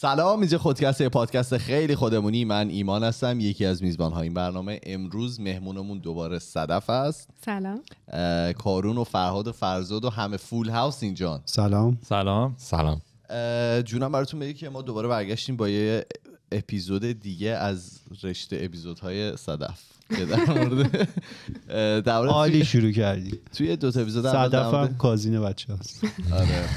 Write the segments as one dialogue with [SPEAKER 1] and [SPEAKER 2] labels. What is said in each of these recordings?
[SPEAKER 1] سلام اینجا خودکسته پادکست خیلی خودمونی من ایمان هستم یکی از میزبان های این برنامه امروز مهمونمون دوباره صدف است سلام کارون و فرهاد و فرزاد و همه فول هاوس اینجان سلام سلام سلام جونم براتون بگی که ما دوباره برگشتیم با یه اپیزود دیگه از رشته اپیزودهای صدف که در مورد شروع
[SPEAKER 2] کردی توی دو تا اپیزود صدف هم کازینه بچه هست آره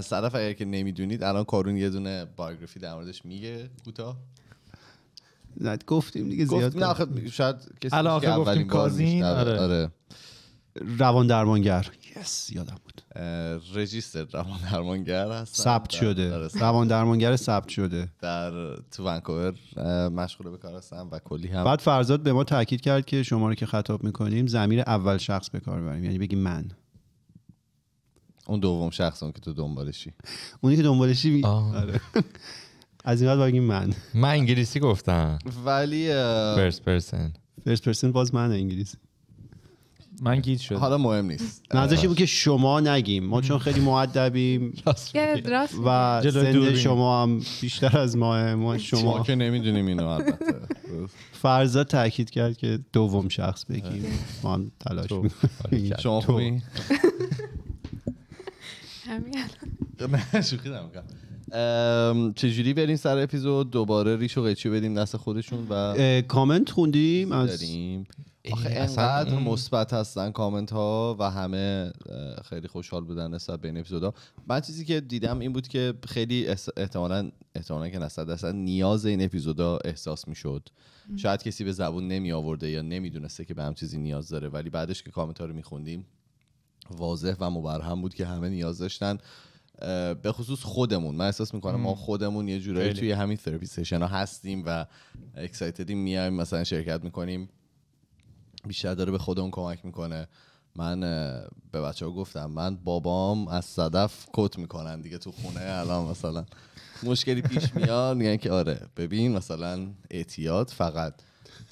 [SPEAKER 1] صدف اگر که نمیدونید الان کارون یه دونه بایوگرافی در موردش میگه کوتاه
[SPEAKER 2] نه گفتیم دیگه زیاد گفت آخه شاید کسی الان گفتیم کازین آره. آره. روان درمانگر یس یادم بود رجیستر روان
[SPEAKER 1] درمانگر هست ثبت شده
[SPEAKER 2] روان درمانگر ثبت شده در تو
[SPEAKER 1] ونکوور مشغول به کار هستم و کلی هم بعد فرزاد
[SPEAKER 2] به ما تاکید کرد که شما رو که خطاب میکنیم زمیر اول شخص به کار بریم یعنی بگی من اون دوم شخص اون که تو دنبالشی اونی که دنبالشی آره. از این باید بگیم من من انگلیسی گفتم
[SPEAKER 1] ولی فرست پرسن
[SPEAKER 2] فرست پرسن باز من انگلیسی من گیت شد حالا مهم نیست نظرش بود که شما نگیم ما چون خیلی معدبیم و سن شما هم بیشتر از ماه ما شما که نمیدونیم اینو البته فرضا تاکید کرد که دوم شخص بگیم ما هم تلاش آره، شما شما همین من شوخی
[SPEAKER 1] دارم چجوری بریم سر اپیزود دوباره ریش و قیچی بدیم دست خودشون و
[SPEAKER 2] کامنت خوندیم از
[SPEAKER 1] آخه انقدر مثبت هستن کامنت ها و همه خیلی خوشحال بودن نسبت به این ها من چیزی که دیدم این بود که خیلی احتمالا احتمالا که نصد درصد نیاز این ها احساس شد شاید کسی به زبون نمی آورده یا نمیدونسته که به هم چیزی نیاز داره ولی بعدش که کامنت ها رو خوندیم، واضح و مبرهم بود که همه نیاز داشتن به خصوص خودمون من احساس میکنم ما خودمون یه جورایی توی همین ثرپی سشن ها هستیم و اکسایتدیم میایم مثلا شرکت میکنیم بیشتر داره به خودمون کمک میکنه من به بچه ها گفتم من بابام از صدف کت میکنن دیگه تو خونه الان مثلا مشکلی پیش میاد میگن که آره ببین مثلا اعتیاد فقط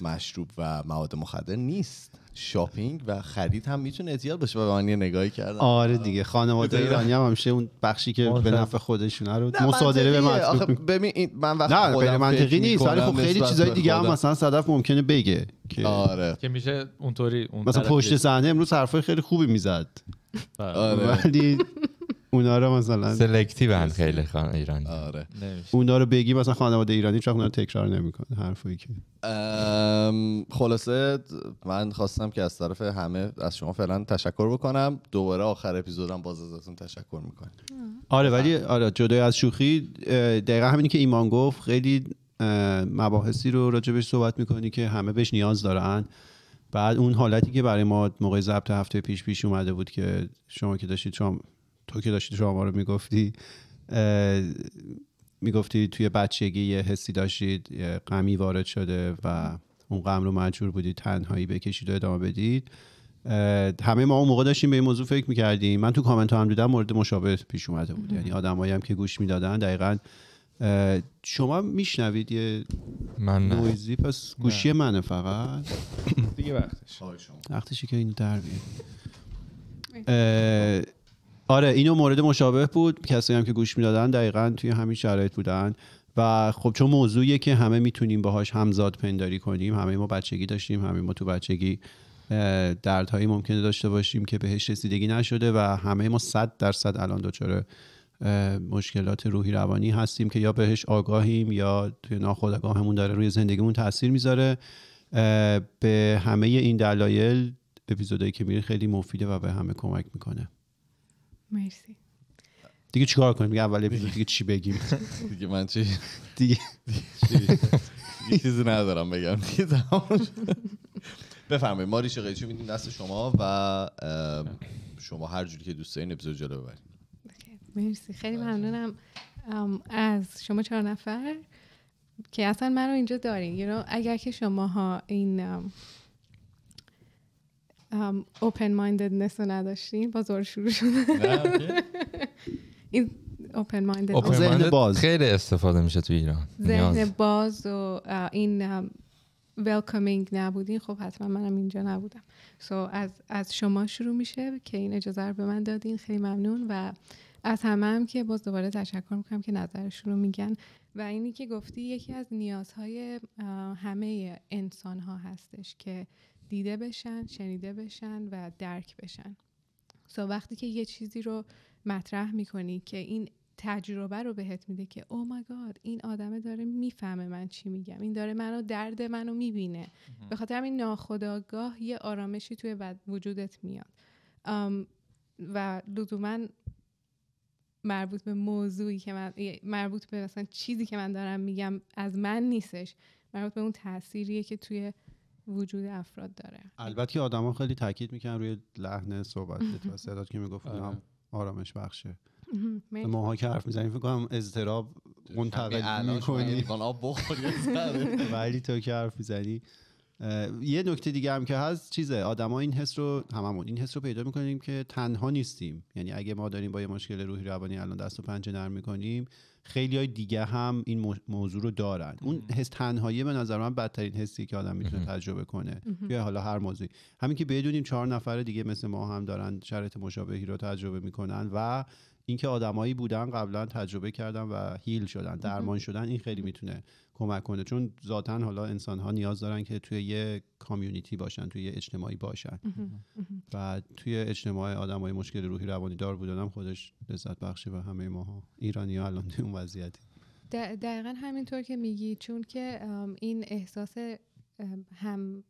[SPEAKER 1] مشروب و مواد مخدر نیست شاپینگ و خرید هم میتونه زیاد
[SPEAKER 2] باشه و معنی نگاهی کردن
[SPEAKER 1] آره دیگه
[SPEAKER 2] خانواده ایرانی هم همیشه اون بخشی که به نفع خودشونه آره، رو مصادره به مطلوب
[SPEAKER 1] ببین این من وقت نه منطقی نیست ولی خب خیلی چیزای دیگه هم مثلا
[SPEAKER 2] صدف ممکنه بگه که آره
[SPEAKER 3] که میشه اونطوری اون مثلا پشت
[SPEAKER 2] صحنه امروز حرفای خیلی خوبی میزد آره. ولی اونا رو مثلا
[SPEAKER 4] سلکتیو هن خیلی خان ایرانی آره نمیشه.
[SPEAKER 2] اونا رو بگی مثلا خانواده ایرانی چرا اونا تکرار نمیکنه حرفی که
[SPEAKER 1] خلاصه من خواستم که از طرف همه از شما فعلا تشکر بکنم دوباره آخر اپیزودم باز ازتون تشکر میکنم
[SPEAKER 2] آره ولی آره جدای از شوخی دقیقا همینی که ایمان گفت خیلی مباحثی رو راجبش صحبت میکنی که همه بهش نیاز دارن بعد اون حالتی که برای ما موقع ضبط هفته پیش پیش اومده بود که شما که داشتید شما تو که داشتی شما رو میگفتی میگفتی توی بچگی یه حسی داشتید یه غمی وارد شده و اون غم رو مجبور بودید تنهایی بکشید و ادامه بدید همه ما اون موقع داشتیم به این موضوع فکر میکردیم من تو کامنت هم دیدم مورد مشابه پیش اومده بود یعنی آدمایی هم که گوش میدادن دقیقا شما میشنوید یه من نویزی پس گوشی منه فقط دیگه وقتش وقتشی که این در آره اینو مورد مشابه بود کسایی هم که گوش میدادن دقیقا توی همین شرایط بودن و خب چون موضوعیه که همه میتونیم باهاش همزاد پنداری کنیم همه ما بچگی داشتیم همه ما تو بچگی دردهایی ممکنه داشته باشیم که بهش رسیدگی نشده و همه ما صد درصد الان دچار مشکلات روحی روانی هستیم که یا بهش آگاهیم یا توی همون داره روی زندگیمون تاثیر میذاره به همه این دلایل اپیزودهایی که میره خیلی مفیده و به همه کمک میکنه مرسی دیگه چیکار کنیم دیگه اول اپیزود دیگه چی بگیم دیگه من چی دیگه
[SPEAKER 1] چیزی ندارم بگم دیگه بفرمایید ما ریشه قیچی میدیم دست شما و شما هر جوری که دوست دارین اپیزود جلو ببرید
[SPEAKER 5] مرسی خیلی ممنونم از شما چهار نفر که اصلا من رو اینجا دارین یو اگر که شماها این اوپن um, ماینددنس رو نداشتین بازار شروع شده این اوپن مایندد باز
[SPEAKER 4] خیلی استفاده میشه تو ایران ذهن
[SPEAKER 5] باز و این ویلکامینگ نبودین خب حتما منم اینجا نبودم سو از از شما شروع میشه که این اجازه رو به من دادین خیلی ممنون و از همه هم که باز دوباره تشکر میکنم که نظرشون رو میگن و اینی که گفتی یکی از نیازهای همه انسان ها هستش که دیده بشن شنیده بشن و درک بشن سو وقتی که یه چیزی رو مطرح میکنی که این تجربه رو بهت میده که او مای گاد این آدمه داره میفهمه من چی میگم این داره منو درد منو میبینه به خاطر این ناخداگاه یه آرامشی توی وجودت میاد و لزوما مربوط به موضوعی که من مربوط به مثلا چیزی که من دارم میگم از من نیستش مربوط به اون تاثیریه که توی وجود افراد داره
[SPEAKER 2] البته که آدما خیلی تاکید میکنن روی لحن صحبت و صدات که میگفت هم آره. آرامش بخشه ماها که حرف میزنیم فکر کنم اضطراب منتقل میکنی یعنی ولی تو که حرف میزنی یه نکته دیگه هم که هست چیزه آدما این حس رو هممون این حس رو پیدا میکنیم که تنها نیستیم یعنی اگه ما داریم با یه مشکل روحی روانی الان دست و پنجه نرم میکنیم خیلی دیگه هم این موضوع رو دارن اون حس تنهایی به نظر من بدترین حسی که آدم میتونه تجربه کنه توی حالا هر موضوعی همین که بدونیم چهار نفر دیگه مثل ما هم دارن شرط مشابهی رو تجربه میکنن و اینکه آدمایی بودن قبلا تجربه کردن و هیل شدن درمان شدن این خیلی میتونه کمک کنه چون ذاتا حالا انسان ها نیاز دارن که توی یه کامیونیتی باشن توی یه اجتماعی باشن و توی اجتماع آدمای مشکل روحی روانی دار بودن خودش لذت بخشه و همه ها ایرانی ها الان توی اون وضعیتی
[SPEAKER 5] دقیقا همینطور که میگی چون که این احساس هم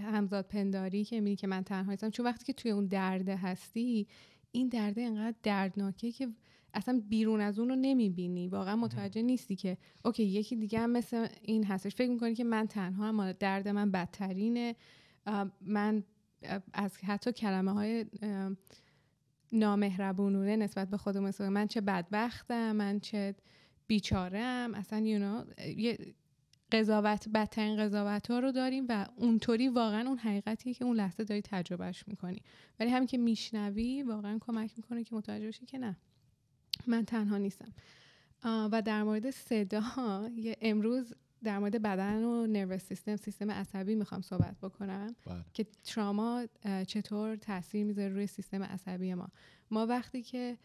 [SPEAKER 5] همزاد پنداری که میگی که من تنها هستم چون وقتی که توی اون درده هستی این درده انقدر دردناکه که اصلا بیرون از اون رو نمیبینی واقعا متوجه نیستی که اوکی یکی دیگه هم مثل این هستش فکر میکنی که من تنها هم درد من بدترینه من از حتی کلمه های نامهربونونه نسبت به خودم مثلا من چه بدبختم من چه بیچاره ام اصلا you know, قضاوت بدترین قضاوت ها رو داریم و اونطوری واقعا اون حقیقتی که اون لحظه داری تجربهش میکنی ولی همین که میشنوی واقعا کمک میکنه که متوجه بشی که نه من تنها نیستم و در مورد صدا یه امروز در مورد بدن و نروس سیستم سیستم عصبی میخوام صحبت بکنم بله. که تراما چطور تاثیر میذاره روی سیستم عصبی ما ما وقتی که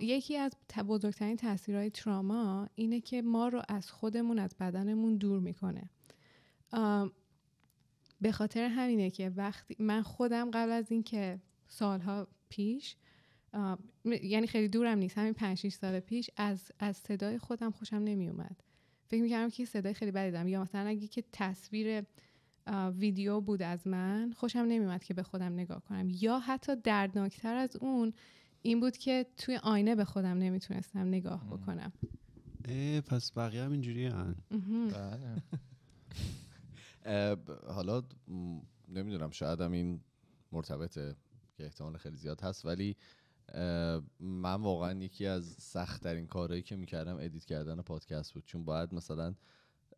[SPEAKER 5] یکی از بزرگترین تاثیرهای تراما اینه که ما رو از خودمون از بدنمون دور میکنه به خاطر همینه که وقتی من خودم قبل از اینکه سالها پیش یعنی خیلی دورم نیست همین 5 6 سال پیش از از صدای خودم خوشم نمیومد فکر میکردم که صدای خیلی بدی دارم یا مثلا اگه که تصویر ویدیو بود از من خوشم نمیومد که به خودم نگاه کنم یا حتی دردناکتر از اون این بود که توی آینه به خودم نمیتونستم نگاه بکنم
[SPEAKER 2] پس بقیه هم اینجوری هن بله. حالا
[SPEAKER 1] نمیدونم شاید این مرتبطه که احتمال خیلی زیاد هست ولی من واقعا یکی از سختترین کارهایی که میکردم ادیت کردن پادکست بود چون باید مثلا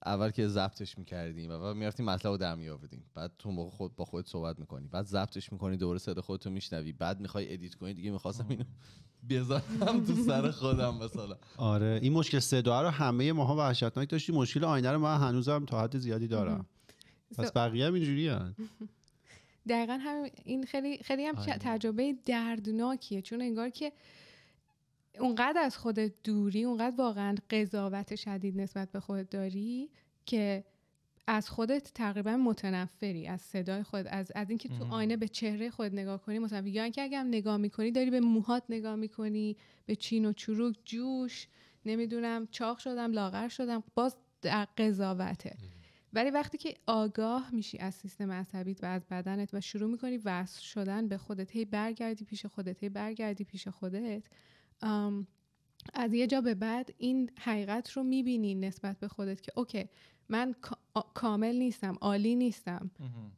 [SPEAKER 1] اول که ضبطش میکردیم و میرفتیم مطلب رو در آوردیم بعد تو موقع خود با خودت صحبت میکنی بعد ضبطش میکنی دوره صدا خودتو میشنوی بعد میخوای ادیت کنی دیگه میخواستم اینو بذارم تو سر خودم مثلا
[SPEAKER 2] آره این مشکل صدا رو همه ماها وحشتناک داشتی مشکل آینه رو من هنوزم تا حد زیادی دارم پس بقیه هم اینجوری
[SPEAKER 5] دقیقا هم این خیلی خیلی هم آره. تجربه دردناکیه چون انگار که اونقدر از خودت دوری اونقدر واقعا قضاوت شدید نسبت به خود داری که از خودت تقریبا متنفری از صدای خود از از اینکه تو آینه به چهره خود نگاه کنی مثلا یا اینکه اگه هم نگاه میکنی داری به موهات نگاه میکنی به چین و چروک جوش نمیدونم چاق شدم لاغر شدم باز قضاوته ولی وقتی که آگاه میشی از سیستم عصبیت و از بدنت و شروع میکنی وصل شدن به خودت هی برگردی پیش خودت هی برگردی پیش خودت از یه جا به بعد این حقیقت رو میبینی نسبت به خودت که اوکی من کامل نیستم عالی نیستم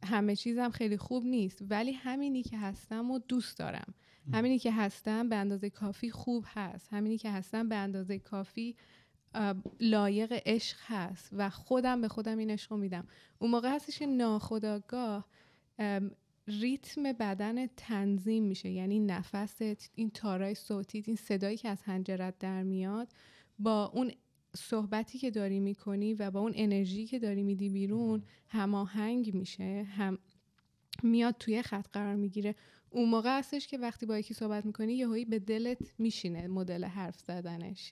[SPEAKER 5] همه چیزم خیلی خوب نیست ولی همینی که هستم و دوست دارم همینی که هستم به اندازه کافی خوب هست همینی که هستم به اندازه کافی لایق عشق هست و خودم به خودم این عشق رو میدم اون موقع هستش که ناخداگاه ریتم بدن تنظیم میشه یعنی نفست این تارای صوتی این صدایی که از حنجرت در میاد با اون صحبتی که داری میکنی و با اون انرژی که داری میدی بیرون هماهنگ میشه هم میاد توی خط قرار میگیره اون موقع هستش که وقتی با یکی صحبت میکنی یهویی به دلت میشینه مدل حرف زدنش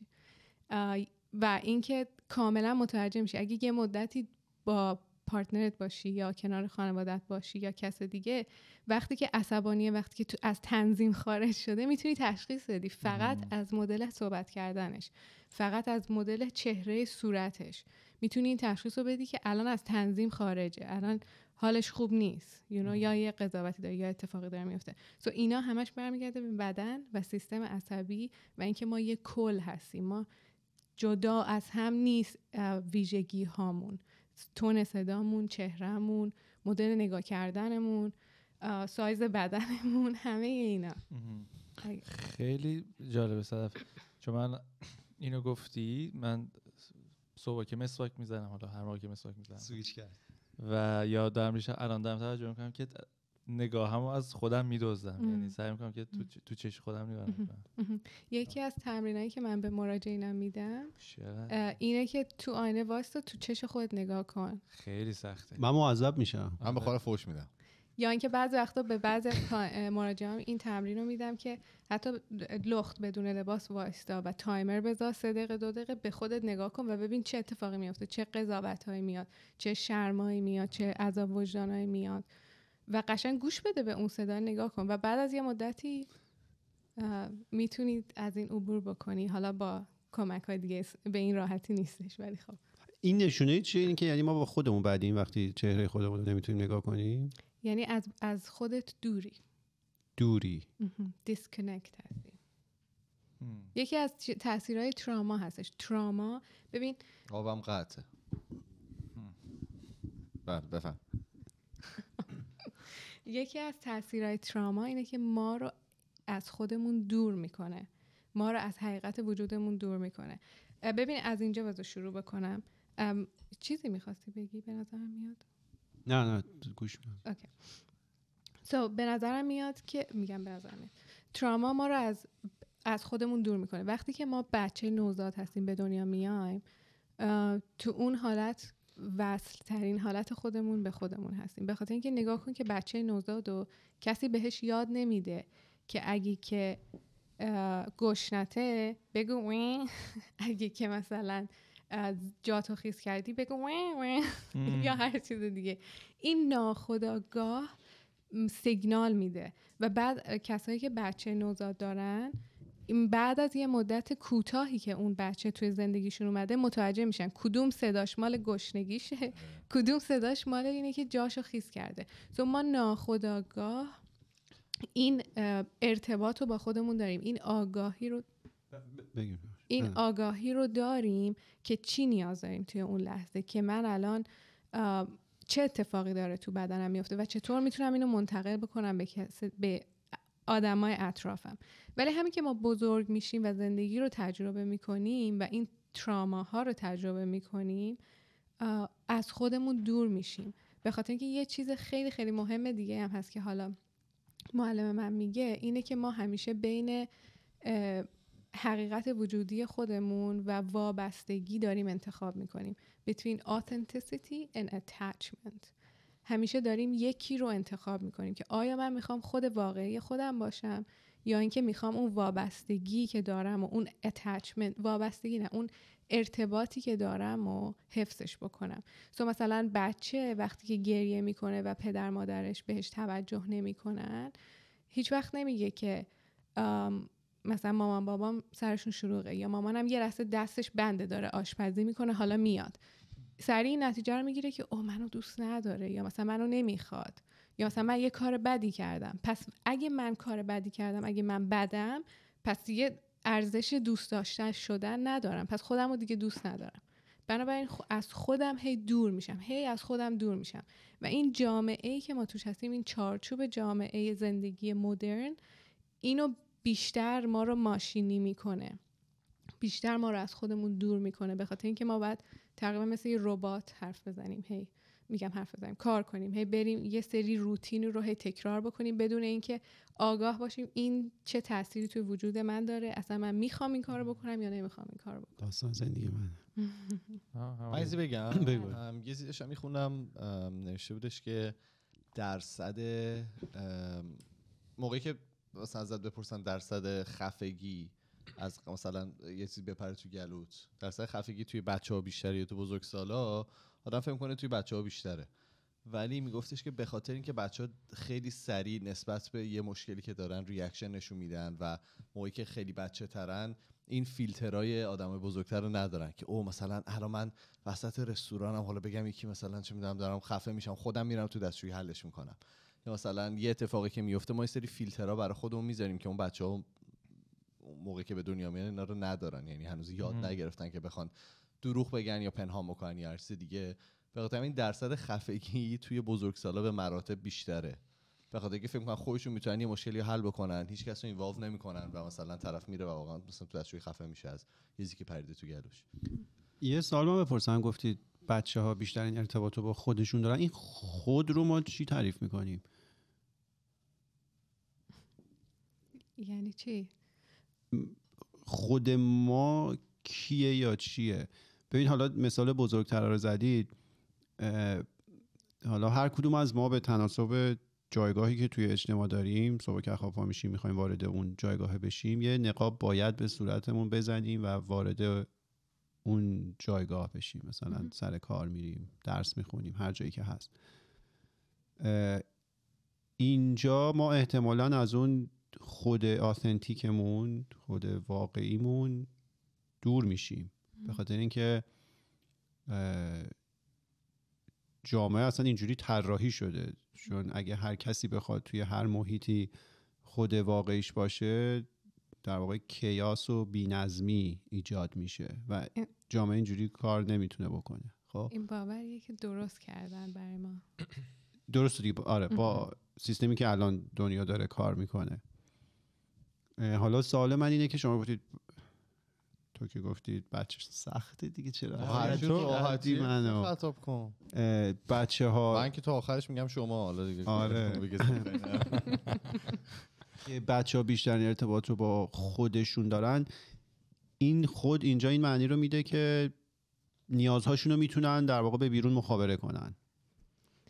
[SPEAKER 5] و اینکه کاملا متوجه میشه اگه یه مدتی با پارتنرت باشی یا کنار خانوادت باشی یا کس دیگه وقتی که عصبانیه وقتی که تو از تنظیم خارج شده میتونی تشخیص بدی فقط از مدل صحبت کردنش فقط از مدل چهره صورتش میتونی این تشخیص رو بدی که الان از تنظیم خارجه الان حالش خوب نیست you یا یه قضاوتی داره یا اتفاقی داره میفته سو اینا همش برمیگرده به بدن و سیستم عصبی و اینکه ما یه کل هستیم ما جدا از هم نیست ویژگی هامون تون صدامون چهرهمون مدل نگاه کردنمون سایز بدنمون همه اینا
[SPEAKER 3] خیلی جالبه صدف چون من اینو گفتی من صبح که مسواک میزنم حالا هر موقع که مسواک میزنم سویچ کرد و یا دارم الان دارم توجه میکنم که نگاهمو از خودم میدوزم یعنی سعی میکنم که تو, تو چش خودم نگاه
[SPEAKER 5] یکی از تمرینایی که من به مراجعینم میدم اینه که تو آینه واسه تو چش خود نگاه کن
[SPEAKER 3] خیلی سخته من
[SPEAKER 2] معذب میشم من به خاله فوش میدم
[SPEAKER 5] یا اینکه بعض وقتا به بعض مراجعام این تمرین رو میدم که حتی لخت بدون لباس وایستا و تایمر بذار سه دقیقه دو دقیقه به خودت نگاه کن و ببین چه اتفاقی میافته چه های میاد چه شرمایی میاد چه عذاب وجدانهایی میاد و قشنگ گوش بده به اون صدا نگاه کن و بعد از یه مدتی میتونید از این عبور بکنی حالا با کمک های دیگه به این راحتی نیستش ولی خب
[SPEAKER 2] این نشونه چیه این که یعنی ما با خودمون بعد این وقتی چهره خودمون رو نمیتونیم نگاه کنیم
[SPEAKER 5] یعنی از از خودت دوری دوری دیسکنکت هستی یکی از تاثیرهای تراما هستش تراما ببین
[SPEAKER 2] آبم
[SPEAKER 1] قطعه بله بفهم
[SPEAKER 5] یکی از تاثیرهای تراما اینه که ما رو از خودمون دور میکنه ما رو از حقیقت وجودمون دور میکنه ببین از اینجا بازو شروع بکنم چیزی میخواستی بگی به نظرم میاد
[SPEAKER 2] نه نه گوش
[SPEAKER 5] میدم سو به نظرم میاد که میگم به نظرم میاد تراما ما رو از از خودمون دور میکنه وقتی که ما بچه نوزاد هستیم به دنیا میایم تو اون حالت وصل ترین حالت خودمون به خودمون هستیم به خاطر اینکه نگاه کن که بچه نوزاد و کسی بهش یاد نمیده که اگه که گشنته بگو وین اگه که مثلا جاتو خیز کردی بگو وین وین یا هر چیز دیگه این ناخداگاه سیگنال میده و بعد کسایی که بچه نوزاد دارن این بعد از یه مدت کوتاهی که اون بچه توی زندگیشون اومده متوجه میشن کدوم صداش مال گشنگیشه آره. کدوم صداش مال اینه که جاشو خیس کرده تو ما ناخداگاه این ارتباط رو با خودمون داریم این آگاهی رو این آگاهی رو داریم که چی نیاز داریم توی اون لحظه که من الان چه اتفاقی داره تو بدنم میفته و چطور میتونم اینو منتقل بکنم به, به آدمای اطرافم ولی همین که ما بزرگ میشیم و زندگی رو تجربه میکنیم و این ها رو تجربه میکنیم از خودمون دور میشیم به خاطر اینکه یه چیز خیلی خیلی مهم دیگه هم هست که حالا معلم من میگه اینه که ما همیشه بین حقیقت وجودی خودمون و وابستگی داریم انتخاب میکنیم between authenticity and attachment همیشه داریم یکی رو انتخاب میکنیم که آیا من میخوام خود واقعی خودم باشم یا اینکه میخوام اون وابستگی که دارم و اون اتچمنت وابستگی نه اون ارتباطی که دارم و حفظش بکنم سو مثلا بچه وقتی که گریه میکنه و پدر مادرش بهش توجه نمیکنن هیچ وقت نمیگه که مثلا مامان بابام سرشون شروعه یا مامانم یه رسته دستش بنده داره آشپزی میکنه حالا میاد سریع نتیجه رو میگیره که او منو دوست نداره یا مثلا منو نمیخواد یا مثلا من یه کار بدی کردم پس اگه من کار بدی کردم اگه من بدم پس دیگه ارزش دوست داشتن شدن ندارم پس خودم رو دیگه دوست ندارم بنابراین از خودم هی دور میشم هی از خودم دور میشم و این جامعه ای که ما توش هستیم این چارچوب جامعه زندگی مدرن اینو بیشتر ما رو ماشینی میکنه بیشتر ما رو از خودمون دور میکنه به خاطر اینکه ما باید تقریبا مثل یه ربات حرف بزنیم هی میگم حرف بزنیم کار کنیم هی بریم یه سری روتین رو هی تکرار بکنیم بدون اینکه آگاه باشیم این چه تأثیری توی وجود من داره اصلا من میخوام این کارو بکنم یا نمیخوام این کارو بکنم
[SPEAKER 2] داستان زندگی من بگم
[SPEAKER 1] یه زیرش هم میخونم نوشته بودش که درصد موقعی که مثلا ازت بپرسن درصد خفگی از مثلا یه چیزی بپره تو گلوت درصد خفگی توی بچه ها بیشتره یا تو بزرگ سالا آدم فکر کنه توی بچه ها بیشتره ولی میگفتش که به خاطر اینکه بچه ها خیلی سریع نسبت به یه مشکلی که دارن ریاکشن نشون میدن و موقعی که خیلی بچه ترن این فیلترهای آدم بزرگتر رو ندارن که او مثلا الان من وسط رستورانم حالا بگم یکی مثلا چه میدونم دارم خفه میشم خودم میرم تو دستشویی حلش میکنم یا مثلا یه اتفاقی که میفته ما یه سری فیلترها برای خودمون میذاریم که اون بچه ها موقعی که به دنیا میان اینا رو ندارن یعنی هنوز یاد نگرفتن که بخوان دروغ بگن یا پنهان بکنن یا هر دیگه به خاطر همین درصد خفگی توی بزرگسالا به مراتب بیشتره به اینکه فکر میکنن خودشون میتونن یه مشکلی حل بکنن هیچ کس رو اینوالو نمیکنن و مثلا طرف میره و واقعا مثلا تو دستشوی خفه میشه از یه که پریده تو گلوش
[SPEAKER 2] یه سال من بپرسم گفتید بچه ها بیشتر این ارتباط رو با خودشون دارن این خود رو ما چی تعریف میکنیم
[SPEAKER 5] یعنی چی
[SPEAKER 2] خود ما کیه یا چیه ببین حالا مثال بزرگتر رو زدید حالا هر کدوم از ما به تناسب جایگاهی که توی اجتماع داریم صبح که خواب میشیم میخوایم وارد اون جایگاه بشیم یه نقاب باید به صورتمون بزنیم و وارد اون جایگاه بشیم مثلا سر کار میریم درس میخونیم هر جایی که هست اینجا ما احتمالا از اون خود آثنتیکمون خود واقعیمون دور میشیم به خاطر اینکه جامعه اصلا اینجوری طراحی شده چون اگه هر کسی بخواد توی هر محیطی خود واقعیش باشه در واقع کیاس و بینظمی ایجاد میشه و جامعه اینجوری کار نمیتونه بکنه خب
[SPEAKER 5] این باوریه که درست کردن برای ما
[SPEAKER 2] درست دیگه آره با سیستمی که الان دنیا داره کار میکنه حالا سوال من اینه که شما گفتید تو که گفتید بچه سخته دیگه چرا منو خطاب بچه ها من که تو آخرش میگم شما حالا دیگه آره بچه ها بیشتر ارتباط رو با خودشون دارن این خود اینجا این معنی رو میده که نیازهاشون رو میتونن در واقع به بیرون مخابره کنن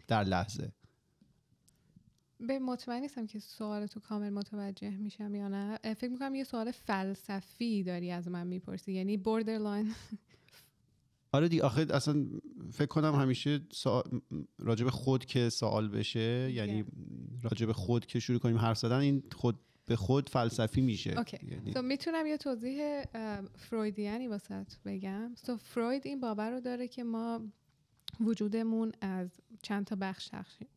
[SPEAKER 2] در لحظه
[SPEAKER 5] به مطمئن نیستم که سوال تو کامل متوجه میشم یا نه فکر میکنم یه سوال فلسفی داری از من میپرسی یعنی لاین
[SPEAKER 2] آره دیگه آخه اصلا فکر کنم همیشه راجع راجب خود که سوال بشه یعنی راجع راجب خود که شروع کنیم حرف زدن این خود به خود فلسفی میشه okay. یعنی...
[SPEAKER 5] میتونم یه توضیح فرویدیانی واسه بگم سو فروید این باور رو داره که ما وجودمون از چند تا بخش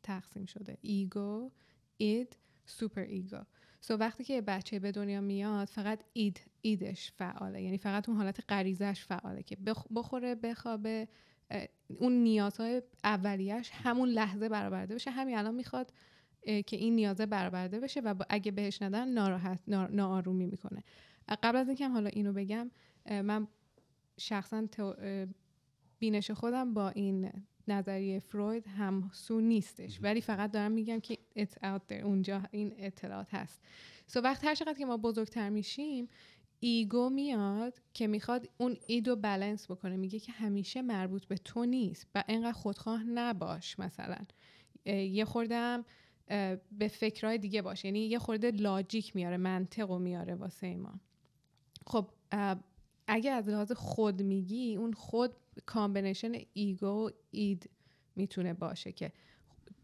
[SPEAKER 5] تقسیم شده ایگو اید سوپر ایگو سو وقتی که بچه به دنیا میاد فقط اید ایدش فعاله یعنی فقط اون حالت غریزش فعاله که بخوره بخوابه اون نیازهای اولیش همون لحظه برآورده بشه همین الان میخواد که این نیازه برآورده بشه و اگه بهش ندن ناراحت ناآرومی میکنه قبل از اینکه حالا اینو بگم من شخصا بینش خودم با این نظریه فروید همسو نیستش ولی فقط دارم میگم که it's out there اونجا این اطلاعات هست سو وقت هر چقدر که ما بزرگتر میشیم ایگو میاد که میخواد اون ایدو بلنس بکنه میگه که همیشه مربوط به تو نیست و انقدر خودخواه نباش مثلا یه خوردم به فکرهای دیگه باش یعنی یه خورده لاجیک میاره منطق و میاره واسه ما خب اگه از لحاظ خود میگی اون خود کامبینیشن ایگو اید میتونه باشه که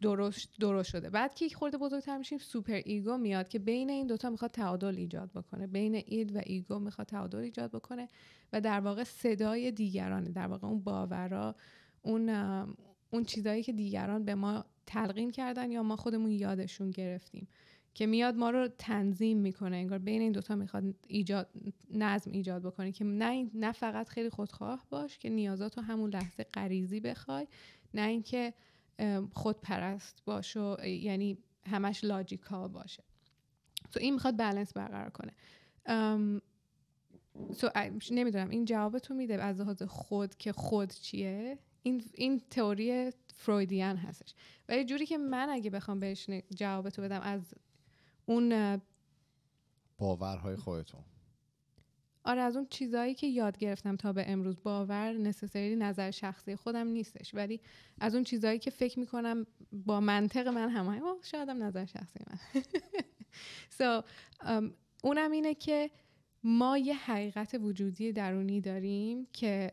[SPEAKER 5] درست درست شده بعد که یک خورده بزرگتر میشیم سوپر ایگو میاد که بین این دوتا میخواد تعادل ایجاد بکنه بین اید و ایگو میخواد تعادل ایجاد بکنه و در واقع صدای دیگرانه در واقع اون باورا اون اون چیزایی که دیگران به ما تلقین کردن یا ما خودمون یادشون گرفتیم که میاد ما رو تنظیم میکنه انگار بین این دوتا میخواد ایجاد نظم ایجاد بکنه که نه نه فقط خیلی خودخواه باش که نیازاتو همون لحظه غریزی بخوای نه اینکه خودپرست باش و یعنی همش لاجیکال باشه تو این میخواد بلنس برقرار کنه سو نمیدونم این تو میده از لحاظ خود که خود چیه این این تئوری فرویدیان هستش ولی جوری که من اگه بخوام بهش جوابتو بدم از اون
[SPEAKER 1] باورهای خودتون
[SPEAKER 5] آره از اون چیزایی که یاد گرفتم تا به امروز باور نسسری نظر شخصی خودم نیستش ولی از اون چیزایی که فکر میکنم با منطق من همه هم شاید هم نظر شخصی من so, um, اونم اینه که ما یه حقیقت وجودی درونی داریم که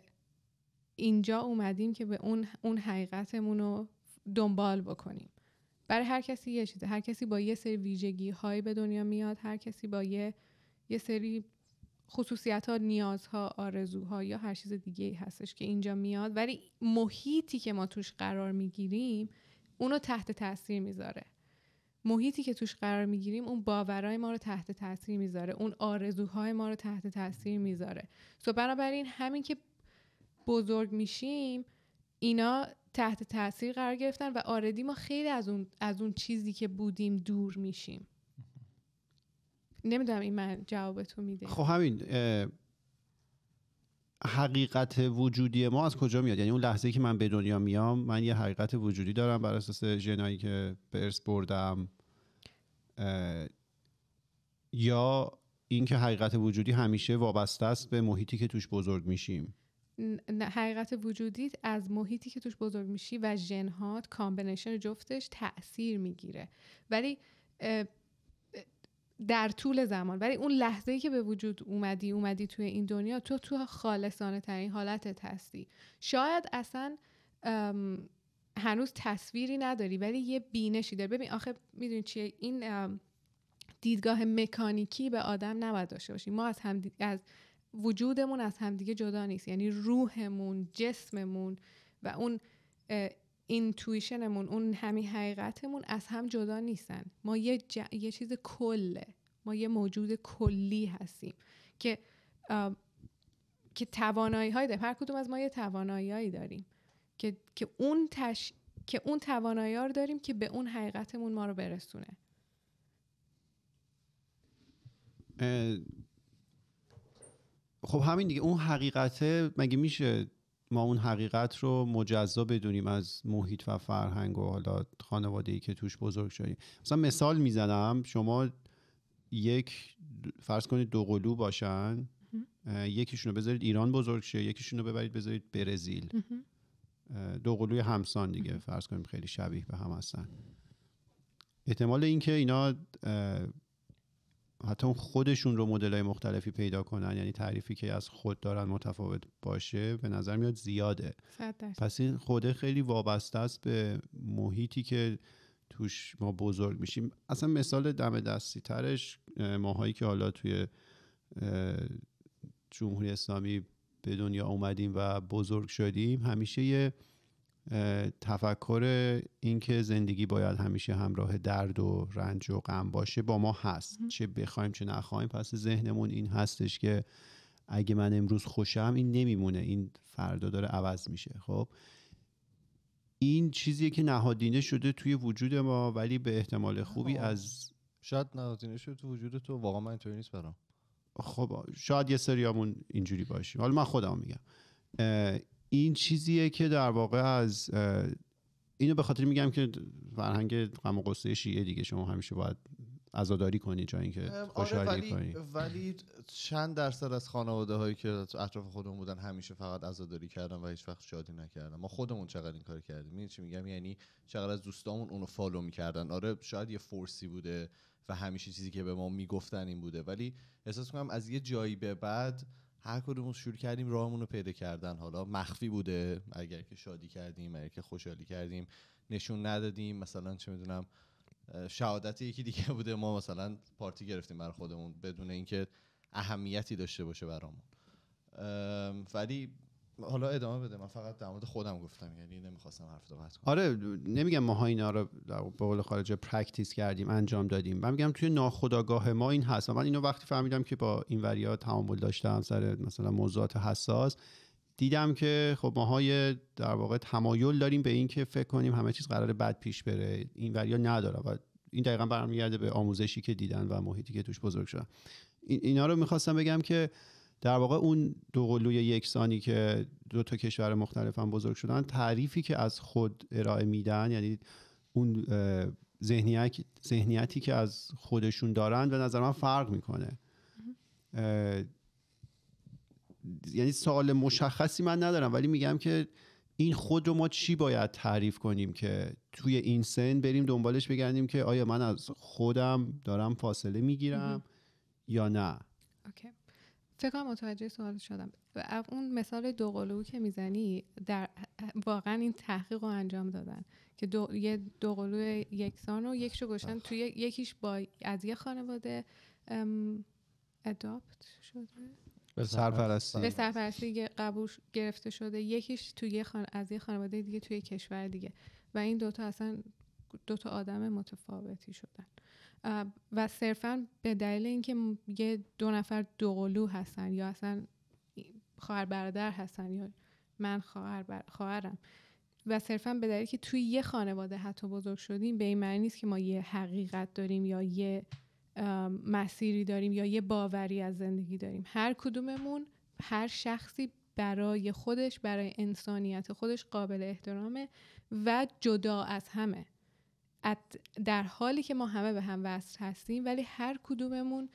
[SPEAKER 5] اینجا اومدیم که به اون, اون حقیقتمون رو دنبال بکنیم برای هر کسی یه چیزه هر کسی با یه سری ویژگی های به دنیا میاد هر کسی با یه یه سری خصوصیت ها نیازها آرزوها یا هر چیز دیگه ای هستش که اینجا میاد ولی محیطی که ما توش قرار میگیریم اونو تحت تاثیر میذاره محیطی که توش قرار میگیریم اون باورهای ما رو تحت تاثیر میذاره اون آرزوهای ما رو تحت تاثیر میذاره سو بنابراین همین که بزرگ میشیم اینا تحت تاثیر قرار گرفتن و آردی ما خیلی از اون, از اون چیزی که بودیم دور میشیم نمیدونم این من جواب تو میده خب
[SPEAKER 2] همین حقیقت وجودی ما از کجا میاد یعنی اون لحظه که من به دنیا میام من یه حقیقت وجودی دارم بر اساس ژنایی که به ارث بردم یا اینکه حقیقت وجودی همیشه وابسته است به محیطی که توش بزرگ میشیم
[SPEAKER 5] حقیقت وجودیت از محیطی که توش بزرگ میشی و ژنهات کامبینیشن جفتش تاثیر میگیره ولی در طول زمان ولی اون لحظه که به وجود اومدی اومدی توی این دنیا تو تو خالصانه ترین حالتت هستی شاید اصلا هنوز تصویری نداری ولی یه بینشی داری ببین آخه میدونی چیه این دیدگاه مکانیکی به آدم نباید داشته باشیم ما از هم از وجودمون از همدیگه جدا نیست یعنی روحمون جسممون و اون اینتویشنمون اون همین حقیقتمون از هم جدا نیستن ما یه, یه چیز کله ما یه موجود کلی هستیم که که توانایی های داریم هر کدوم از ما یه توانایی داریم که که اون تش... که اون توانایی رو داریم که به اون حقیقتمون ما رو برسونه
[SPEAKER 2] خب همین دیگه اون حقیقته مگه میشه ما اون حقیقت رو مجزا بدونیم از محیط و فرهنگ و حالا خانواده ای که توش بزرگ شدیم مثلا مثال میزنم شما یک فرض کنید دو قلو باشن یکیشون رو بذارید ایران بزرگ شه یکیشون رو ببرید بذارید برزیل دو قلوی همسان دیگه فرض کنیم خیلی شبیه به هم هستن احتمال اینکه اینا حتی خودشون رو مدل مختلفی پیدا کنن یعنی تعریفی که از خود دارن متفاوت باشه به نظر میاد زیاده پس این خوده خیلی وابسته است به محیطی که توش ما بزرگ میشیم اصلا مثال دم دستی ترش ماهایی که حالا توی جمهوری اسلامی به دنیا اومدیم و بزرگ شدیم همیشه یه تفکر اینکه زندگی باید همیشه همراه درد و رنج و غم باشه با ما هست چه بخوایم چه نخوایم پس ذهنمون این هستش که اگه من امروز خوشم این نمیمونه این فردا داره عوض میشه خب این چیزیه که نهادینه شده توی وجود ما ولی به احتمال خوبی از
[SPEAKER 1] شاید نهادینه شده تو وجود تو واقعا من اینطوری نیست برام
[SPEAKER 2] خب شاید یه سریامون اینجوری باشیم حالا من خودم میگم این چیزیه که در واقع از اینو به خاطر میگم که فرهنگ غم و قصه شیعه دیگه شما همیشه باید عزاداری کنی جای اینکه آره، خوشحالی آره ولی، کنی ولی
[SPEAKER 1] چند درصد از خانواده هایی که اطراف خودمون بودن همیشه فقط عزاداری کردن و هیچ وقت شادی نکردن ما خودمون چقدر این کار کردیم می چی میگم یعنی چقدر از دوستامون اونو فالو میکردن آره شاید یه فورسی بوده و همیشه چیزی که به ما میگفتن این بوده ولی احساس میکنم از یه جایی به بعد هر کدومون شروع کردیم راهمون رو پیدا کردن حالا مخفی بوده اگر که شادی کردیم اگر که خوشحالی کردیم نشون ندادیم مثلا چه میدونم شهادت یکی دیگه بوده ما مثلا پارتی گرفتیم بر خودمون بدون اینکه اهمیتی
[SPEAKER 2] داشته باشه برامون
[SPEAKER 1] ولی حالا ادامه بده من فقط در مورد خودم گفتم یعنی نمیخواستم حرف صحبت کنم
[SPEAKER 2] آره نمیگم ماها اینا رو به قول خارجه پرکتیس کردیم انجام دادیم من میگم توی ناخودآگاه ما این هست و من اینو وقتی فهمیدم که با این وریا تعامل داشتم سر مثلا موضوعات حساس دیدم که خب ماهای در واقع تمایل داریم به این که فکر کنیم همه چیز قرار بد پیش بره این وریا نداره و این دقیقا برمیگرده به آموزشی که دیدن و محیطی که توش بزرگ شدن اینا رو میخواستم بگم که در واقع اون دو قلوی یکسانی که دو تا کشور مختلف هم بزرگ شدن تعریفی که از خود ارائه میدن یعنی اون ذهنیتی که از خودشون دارن به نظر من فرق میکنه یعنی سوال مشخصی من ندارم ولی میگم که این خود رو ما چی باید تعریف کنیم که توی این سن بریم دنبالش بگردیم که آیا من از خودم دارم فاصله میگیرم یا نه
[SPEAKER 5] okay. فکر متوجه سوال شدم اون مثال دو قلو که میزنی در واقعا این تحقیق رو انجام دادن که دو، یه دوقلو یکسان رو یکشو گشتن توی یکیش با از یه خانواده ادابت شده
[SPEAKER 2] به سرپرستی به
[SPEAKER 5] سرپرستی قبول گرفته شده یکیش توی از یه خانواده دیگه توی کشور دیگه و این دوتا اصلا دوتا آدم متفاوتی شدن و صرفا به دلیل اینکه یه دو نفر دوقلو هستن یا اصلا خواهر برادر هستن یا من خواهر خواهرم و صرفا به دلیل که توی یه خانواده حتی بزرگ شدیم به این معنی نیست که ما یه حقیقت داریم یا یه مسیری داریم یا یه باوری از زندگی داریم هر کدوممون هر شخصی برای خودش برای انسانیت خودش قابل احترامه و جدا از همه در حالی که ما همه به هم وصل هستیم ولی هر کدوممون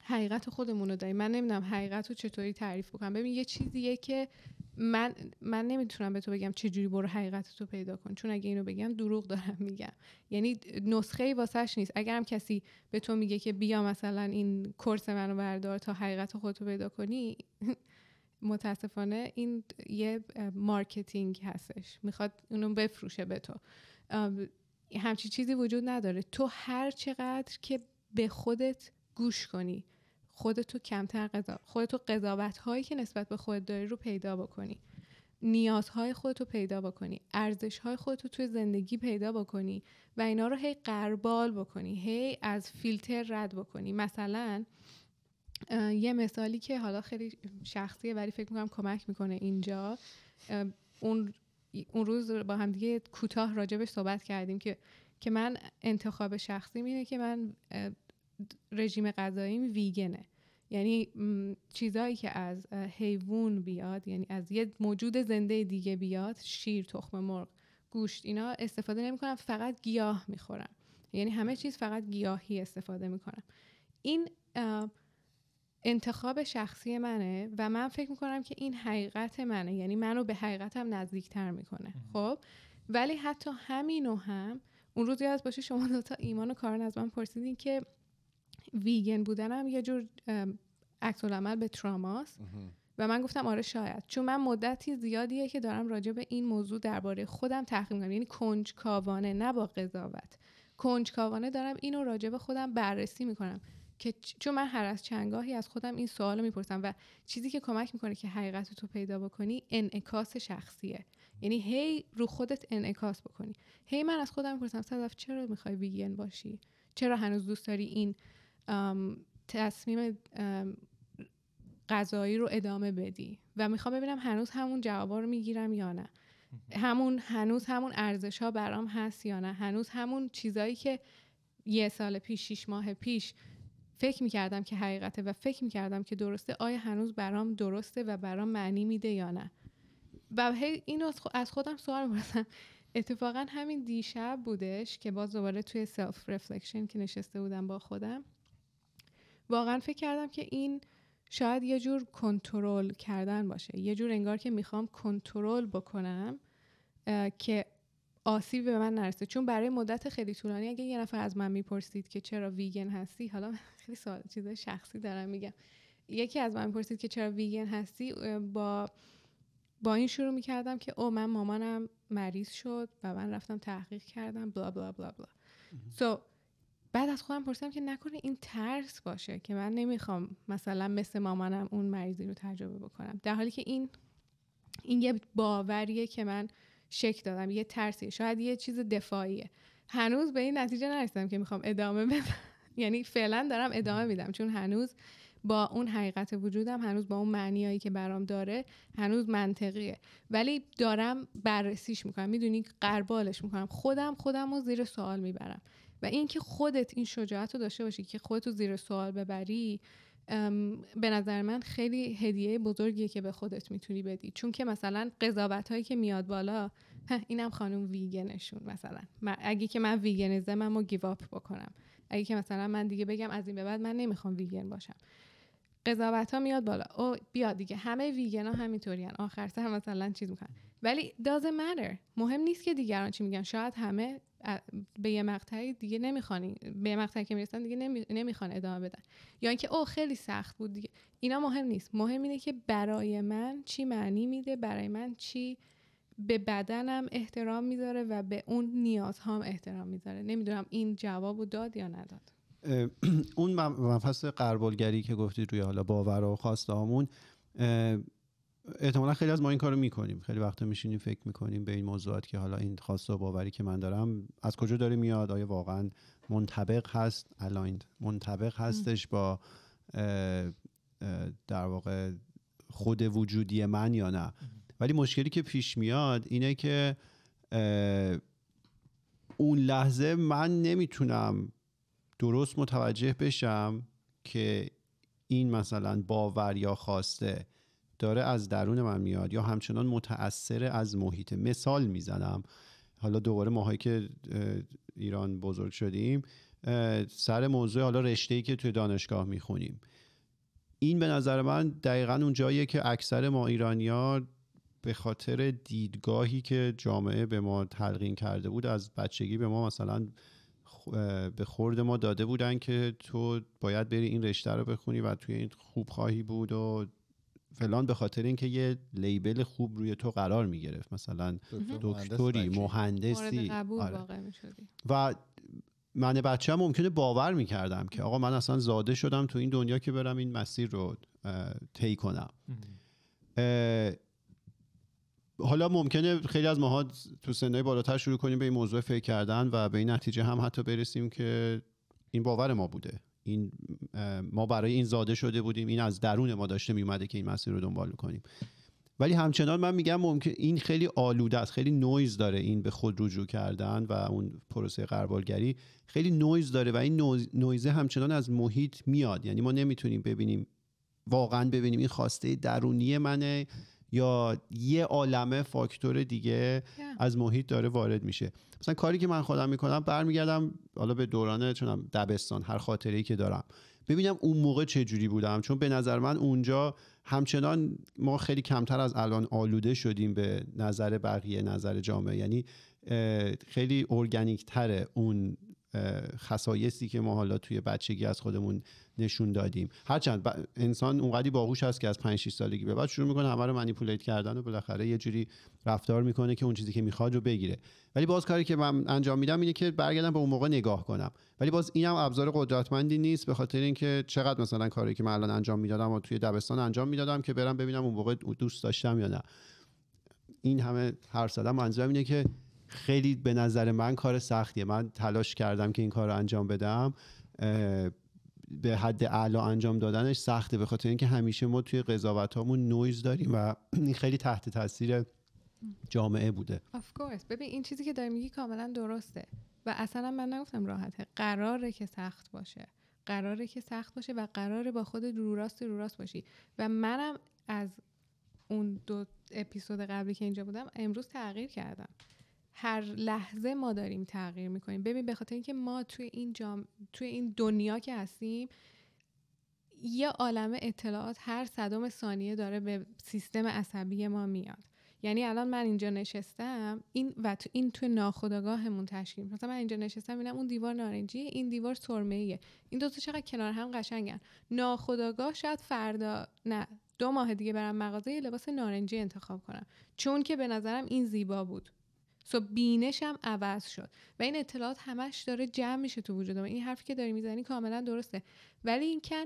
[SPEAKER 5] حقیقت خودمون رو داریم من نمیدونم حقیقت رو چطوری تعریف بکنم ببین یه چیزیه که من من نمیتونم به تو بگم چه جوری برو حقیقت تو پیدا کن چون اگه اینو بگم دروغ دارم میگم یعنی نسخه واسهش نیست اگرم کسی به تو میگه که بیا مثلا این کورس منو بردار تا حقیقت خودتو پیدا کنی متاسفانه این یه مارکتینگ هستش میخواد اونو بفروشه به تو همچی چیزی وجود نداره تو هر چقدر که به خودت گوش کنی خودتو کمتر قضا خودتو قضاوت هایی که نسبت به خودت داری رو پیدا بکنی نیازهای خودتو پیدا بکنی ارزش های خودتو توی زندگی پیدا بکنی و اینا رو هی قربال بکنی هی از فیلتر رد بکنی مثلا یه مثالی که حالا خیلی شخصیه ولی فکر میکنم کمک میکنه اینجا اون اون روز با همدیگه کوتاه راجبش صحبت کردیم که که من انتخاب شخصی اینه که من رژیم غذاییم ویگنه یعنی چیزایی که از حیوان بیاد یعنی از یه موجود زنده دیگه بیاد شیر تخم مرغ گوشت اینا استفاده نمیکنم فقط گیاه میخورم یعنی همه چیز فقط گیاهی استفاده میکنم این انتخاب شخصی منه و من فکر میکنم که این حقیقت منه یعنی منو به حقیقتم نزدیکتر میکنه خب ولی حتی همینو هم اون روز یاد باشه شما دوتا ایمان و کارن از من پرسیدین که ویگن بودنم یه جور عکس عمل به تراماست و من گفتم آره شاید چون من مدتی زیادیه که دارم راجع به این موضوع درباره خودم تحقیق میکنم یعنی کنجکاوانه نه با قضاوت کنجکاوانه دارم اینو راجع به خودم بررسی میکنم که چون من هر از چندگاهی از خودم این سوال رو میپرسم و چیزی که کمک میکنه که حقیقت تو پیدا بکنی انعکاس شخصیه یعنی هی رو خودت انعکاس بکنی هی من از خودم میپرسم صدف چرا میخوای ویگن باشی چرا هنوز دوست داری این تصمیم غذایی رو ادامه بدی و میخوام ببینم هنوز همون جوابا رو میگیرم یا نه همون هنوز همون ارزش ها برام هست یا نه هنوز همون چیزایی که یه سال پیش شیش ماه پیش فکر میکردم که حقیقته و فکر میکردم که درسته آیا هنوز برام درسته و برام معنی میده یا نه و این از خودم سوال میپرسم اتفاقا همین دیشب بودش که باز دوباره توی سلف رفلکشن که نشسته بودم با خودم واقعا فکر کردم که این شاید یه جور کنترل کردن باشه یه جور انگار که میخوام کنترل بکنم که آسیب به من نرسه چون برای مدت خیلی طولانی اگه یه نفر از من میپرسید که چرا ویگن هستی حالا خیلی سوال چیز شخصی دارم میگم یکی از من میپرسید که چرا ویگن هستی با با این شروع میکردم که او من مامانم مریض شد و من رفتم تحقیق کردم بلا بلا بلا بلا سو بعد از خودم پرسیدم که نکنه این ترس باشه که من نمیخوام مثلا مثل مامانم اون مریضی رو تجربه بکنم در حالی که این این یه باوریه که من شک دادم یه ترسی شاید یه چیز دفاعیه هنوز به این نتیجه نرسیدم که میخوام ادامه بدم یعنی فعلا دارم ادامه میدم چون هنوز با اون حقیقت وجودم هنوز با اون معنیایی که برام داره هنوز منطقیه ولی دارم بررسیش میکنم میدونی قربالش میکنم خودم خودم رو زیر سوال میبرم و اینکه خودت این شجاعت رو داشته باشی که خودت رو زیر سوال ببری به نظر من خیلی هدیه بزرگیه که به خودت میتونی بدی چون که مثلا قضاوت هایی که میاد بالا اینم خانم ویگنشون مثلا اگه که من ویگنیزمم و گیواپ بکنم اگه که مثلا من دیگه بگم از این به بعد من نمیخوام ویگن باشم قضاوت ها میاد بالا او بیا دیگه همه ویگن ها همینطوری آخر مثلا چیز میکنن ولی doesn't matter مهم نیست که دیگران چی میگن شاید همه به یه مقطعی دیگه نمیخوان به یه مقطعی که میرسن دیگه نمیخوان ادامه بدن یا اینکه او خیلی سخت بود دیگه اینا مهم نیست مهم اینه که برای من چی معنی میده برای من چی به بدنم احترام میذاره و به اون نیازهام احترام میذاره نمیدونم این جواب و داد یا نداد
[SPEAKER 2] اون مفصل قربالگری که گفتید روی حالا باور و خواسته احتمالا خیلی از ما این کارو میکنیم خیلی وقتا میشینیم فکر میکنیم به این موضوعات که حالا این خواست و باوری که من دارم از کجا داره میاد آیا واقعا منطبق هست الایند منطبق هستش با در واقع خود وجودی من یا نه ولی مشکلی که پیش میاد اینه که اون لحظه من نمیتونم درست متوجه بشم که این مثلا باور یا خواسته داره از درون من میاد یا همچنان متاثر از محیط مثال میزنم حالا دوباره ماهایی که ایران بزرگ شدیم سر موضوع حالا رشته که توی دانشگاه میخونیم این به نظر من دقیقا اون جاییه که اکثر ما ایرانیا به خاطر دیدگاهی که جامعه به ما تلقین کرده بود از بچگی به ما مثلا به خورد ما داده بودن که تو باید بری این رشته رو بخونی و توی این خوب خواهی بود و فلان به خاطر اینکه یه لیبل خوب روی تو قرار گرفت مثلا دکتری مهندسی آره. و من بچه هم ممکنه باور میکردم که آقا من اصلا زاده شدم تو این دنیا که برم این مسیر رو طی کنم حالا ممکنه خیلی از ماها تو سنهای بالاتر شروع کنیم به این موضوع فکر کردن و به این نتیجه هم حتی برسیم که این باور ما بوده این ما برای این زاده شده بودیم این از درون ما داشته میومده که این مسیر رو دنبال کنیم ولی همچنان من میگم ممکن این خیلی آلوده است خیلی نویز داره این به خود رجوع کردن و اون پروسه قربالگری خیلی نویز داره و این نویزه همچنان از محیط میاد یعنی ما نمیتونیم ببینیم واقعا ببینیم این خواسته درونی منه یا یه عالمه فاکتور دیگه از محیط داره وارد میشه مثلا کاری که من خودم میکنم برمیگردم حالا به دوران چونم دبستان هر خاطره ای که دارم ببینم اون موقع چه جوری بودم چون به نظر من اونجا همچنان ما خیلی کمتر از الان آلوده شدیم به نظر بقیه نظر جامعه یعنی خیلی ارگانیک تره اون خصایصی که ما حالا توی بچگی از خودمون نشون دادیم هرچند انسان اونقدی باهوش هست که از 5 6 سالگی به بعد شروع میکنه همه رو منیپولیت کردن و بالاخره یه جوری رفتار میکنه که اون چیزی که میخواد رو بگیره ولی باز کاری که من انجام میدم اینه که برگردم به اون موقع نگاه کنم ولی باز اینم ابزار قدرتمندی نیست به خاطر اینکه چقدر مثلا کاری که من الان انجام میدادم و توی دبستان انجام میدادم که برم ببینم اون موقع دوست داشتم یا نه این همه هر سالم منظورم اینه که خیلی به نظر من کار سختیه من تلاش کردم که این کار رو انجام بدم به حد اعلا انجام دادنش سخته به خاطر اینکه همیشه ما توی قضاوت هامون نویز داریم و خیلی تحت تاثیر جامعه بوده
[SPEAKER 5] of course. ببین این چیزی که داری میگی کاملا درسته و اصلا من نگفتم راحته قراره که سخت باشه قراره که سخت باشه و قراره با خود رو راست رو راست باشی و منم از اون دو اپیزود قبلی که اینجا بودم امروز تغییر کردم هر لحظه ما داریم تغییر میکنیم ببین به خاطر اینکه ما توی این جام... توی این دنیا که هستیم یه عالم اطلاعات هر صدم ثانیه داره به سیستم عصبی ما میاد یعنی الان من اینجا نشستم این و تو این تو ناخودآگاهمون تشکیل مثلا من اینجا نشستم اینم اون دیوار نارنجی، این دیوار ایه این دو تا چقدر کنار هم قشنگن ناخودآگاه شاید فردا نه دو ماه دیگه برم مغازه لباس نارنجی انتخاب کنم چون که به نظرم این زیبا بود سو بینش هم عوض شد و این اطلاعات همش داره جمع میشه تو وجودم این حرفی که داری میزنی کاملا درسته ولی این کن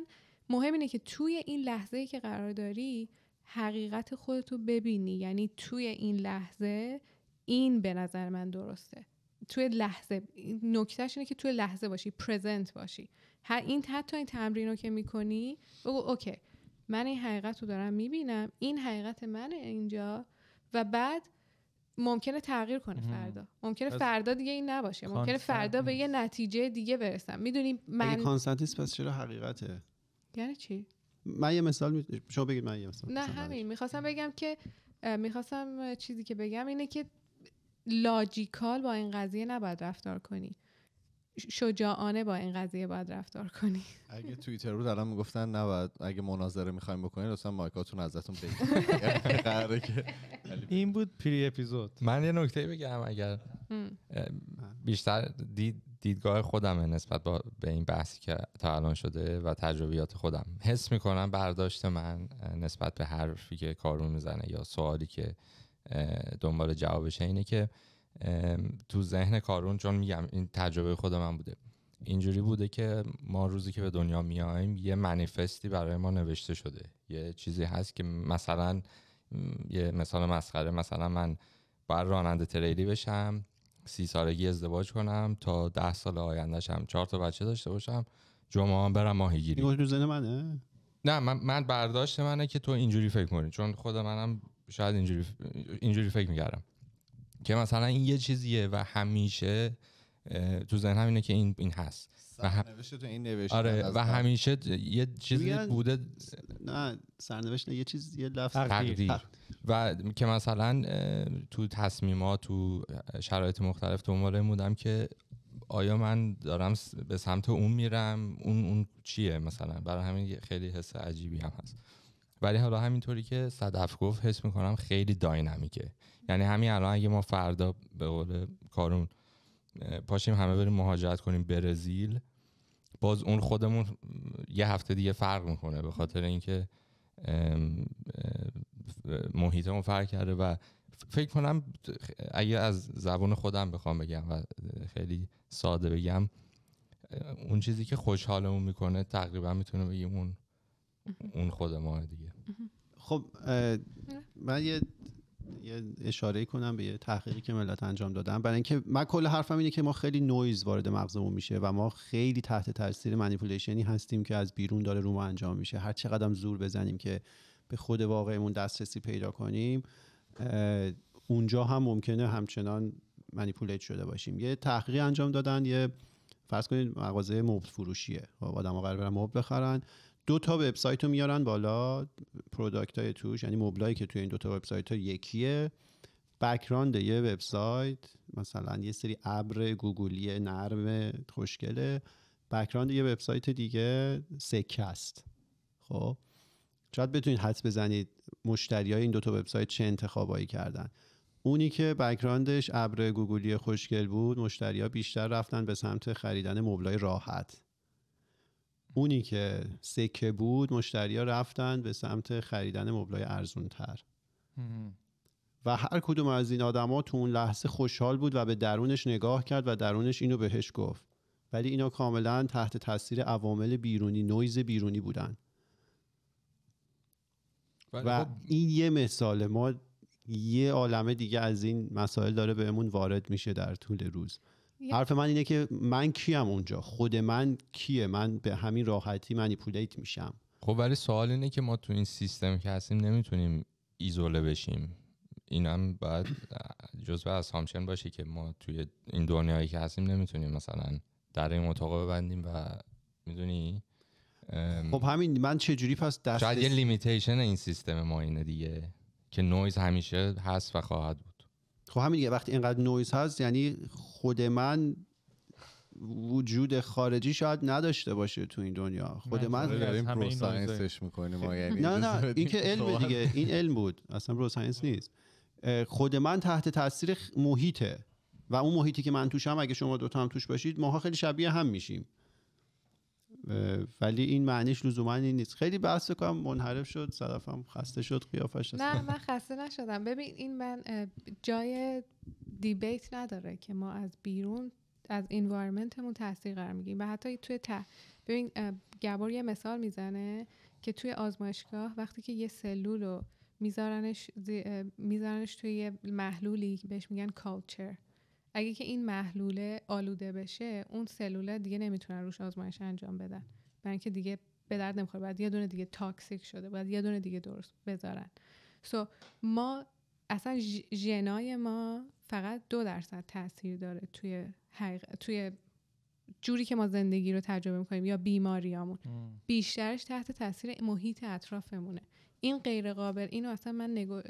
[SPEAKER 5] مهم اینه که توی این لحظه که قرار داری حقیقت خودتو ببینی یعنی توی این لحظه این به نظر من درسته توی لحظه نکتهش اینه که توی لحظه باشی پرزنت باشی هر این حتی این تمرین رو که میکنی بگو اوکی من این حقیقت رو دارم میبینم این حقیقت منه اینجا و بعد ممکنه تغییر کنه فردا ممکنه فردا دیگه این نباشه ممکنه فردا به یه نتیجه دیگه برسم میدونیم من
[SPEAKER 2] کانسنتیس پس چرا حقیقته یعنی چی من یه مثال می... شما بگید من یه مثال نه همین
[SPEAKER 5] میخواستم بگم که میخواستم چیزی که بگم اینه که لاجیکال با این قضیه نباید رفتار کنی شجاعانه با این قضیه باید رفتار کنی
[SPEAKER 1] اگه توییتر بود الان میگفتن نباید اگه مناظره میخوایم بکنین لطفا مایکاتون ازتون بگیرید این بود
[SPEAKER 4] پری اپیزود من یه نکته بگم اگر بیشتر دید دیدگاه خودمه نسبت به این بحثی که تا الان شده و تجربیات خودم حس میکنم برداشت من نسبت به حرفی که کارون میزنه یا سوالی که دنبال جوابشه اینه که تو ذهن کارون چون میگم این تجربه خود من بوده اینجوری بوده که ما روزی که به دنیا میایم یه منیفستی برای ما نوشته شده یه چیزی هست که مثلا یه مثال مسخره مثلا من بر راننده تریلی بشم سی سالگی ازدواج کنم تا ده سال آیندهشم چهار تا بچه داشته باشم جمعه هم برم ماهیگیری این منه؟ نه من, من برداشت منه که تو اینجوری فکر کنی چون خود منم شاید اینجوری, اینجوری فکر میکردم که مثلا این یه چیزیه و همیشه تو ذهن همینه اینه که این این هست و هم... تو این نوشته آره و همیشه یه چیزی بوده
[SPEAKER 2] نه سرنوشت یه چیز یه لفظ تقدیر
[SPEAKER 4] و که مثلا تو تصمیمات تو شرایط مختلف دنبال بودم که آیا من دارم به سمت اون میرم اون اون چیه مثلا برای همین خیلی حس عجیبی هم هست ولی حالا همینطوری که صدف گفت حس میکنم خیلی داینامیکه یعنی همین الان اگه ما فردا به قول کارون پاشیم همه بریم مهاجرت کنیم برزیل باز اون خودمون یه هفته دیگه فرق میکنه به خاطر اینکه محیطمون فرق کرده و فکر کنم اگه از زبون خودم بخوام بگم و خیلی ساده بگم اون چیزی که خوشحالمون میکنه تقریبا میتونه بگیم اون خودمون خود ما دیگه
[SPEAKER 2] خب من یه یه اشاره کنم به یه تحقیقی که ملت انجام دادن برای اینکه من کل حرفم اینه که ما خیلی نویز وارد مغزمون میشه و ما خیلی تحت تاثیر منیپولیشنی هستیم که از بیرون داره رو ما انجام میشه هر چقدر زور بزنیم که به خود واقعیمون دسترسی پیدا کنیم اونجا هم ممکنه همچنان منیپولیت شده باشیم یه تحقیق انجام دادن یه فرض کنید مغازه مبل فروشیه خب آدم‌ها قرار بخرن دو تا وبسایت رو میارن بالا پروداکت های توش یعنی مبلایی که توی این دو تا وبسایت ها یکیه بکراند یه وبسایت مثلا یه سری ابر گوگلی نرم خوشگله بکراند یه وبسایت دیگه سکه است خب شاید بتونید حد بزنید مشتری های این دوتا وبسایت چه انتخابایی کردن اونی که بکراندش ابر گوگلی خوشگل بود مشتری بیشتر رفتن به سمت خریدن مبلای راحت اونی که سکه بود مشتریا رفتن به سمت خریدن مبلای ارزون تر و هر کدوم از این آدما تو اون لحظه خوشحال بود و به درونش نگاه کرد و درونش اینو بهش گفت ولی اینا کاملا تحت تاثیر عوامل بیرونی نویز بیرونی بودن بله، و خب. این یه مثال ما یه عالمه دیگه از این مسائل داره بهمون وارد میشه در طول روز حرف من اینه که من کیم اونجا خود من کیه من به همین راحتی منیپولیت میشم خب ولی
[SPEAKER 4] سوال اینه که ما تو این سیستم که هستیم نمیتونیم ایزوله بشیم اینم باید از اسامشن باشه که ما توی این دنیایی که هستیم نمیتونیم مثلا در این اتاق ببندیم و میدونی خب
[SPEAKER 2] همین من چه جوری پس دست شاید یه
[SPEAKER 4] لیمیتیشن این سیستم ما اینه دیگه که نویز همیشه هست و خواهد
[SPEAKER 2] بود خب همین دیگه وقتی اینقدر نویز هست یعنی خود من وجود خارجی شاید نداشته باشه تو این دنیا خود من, داریم خب، میکنیم یعنی نه نه این که علم دیگه این علم بود اصلا پرو ساینس آره. نیست خود من تحت تاثیر محیطه و اون محیطی که من توشم اگه شما دوتا هم توش باشید ماها خیلی شبیه هم میشیم ولی این معنیش لزوما این نیست خیلی بحث کنم منحرف شد صدفم خسته شد قیافش نه من
[SPEAKER 5] خسته نشدم ببین این من جای دیبیت نداره که ما از بیرون از انوایرمنتمون تاثیر قرار میگیریم و حتی توی ت... ببین گبر یه مثال میزنه که توی آزمایشگاه وقتی که یه سلول رو میذارنش, میذارنش توی یه محلولی بهش میگن کالچر اگه که این محلوله آلوده بشه اون سلول دیگه نمیتونن روش آزمایش انجام بدن برای اینکه دیگه به درد نمیخوره بعد یه دونه دیگه تاکسیک شده بعد یه دونه دیگه درست بذارن سو ما اصلا ژنای ما فقط دو درصد تاثیر داره توی حقیق... توی جوری که ما زندگی رو تجربه میکنیم یا بیماریامون بیشترش تحت تاثیر محیط اطرافمونه این غیر قابل اینو اصلا من نگو...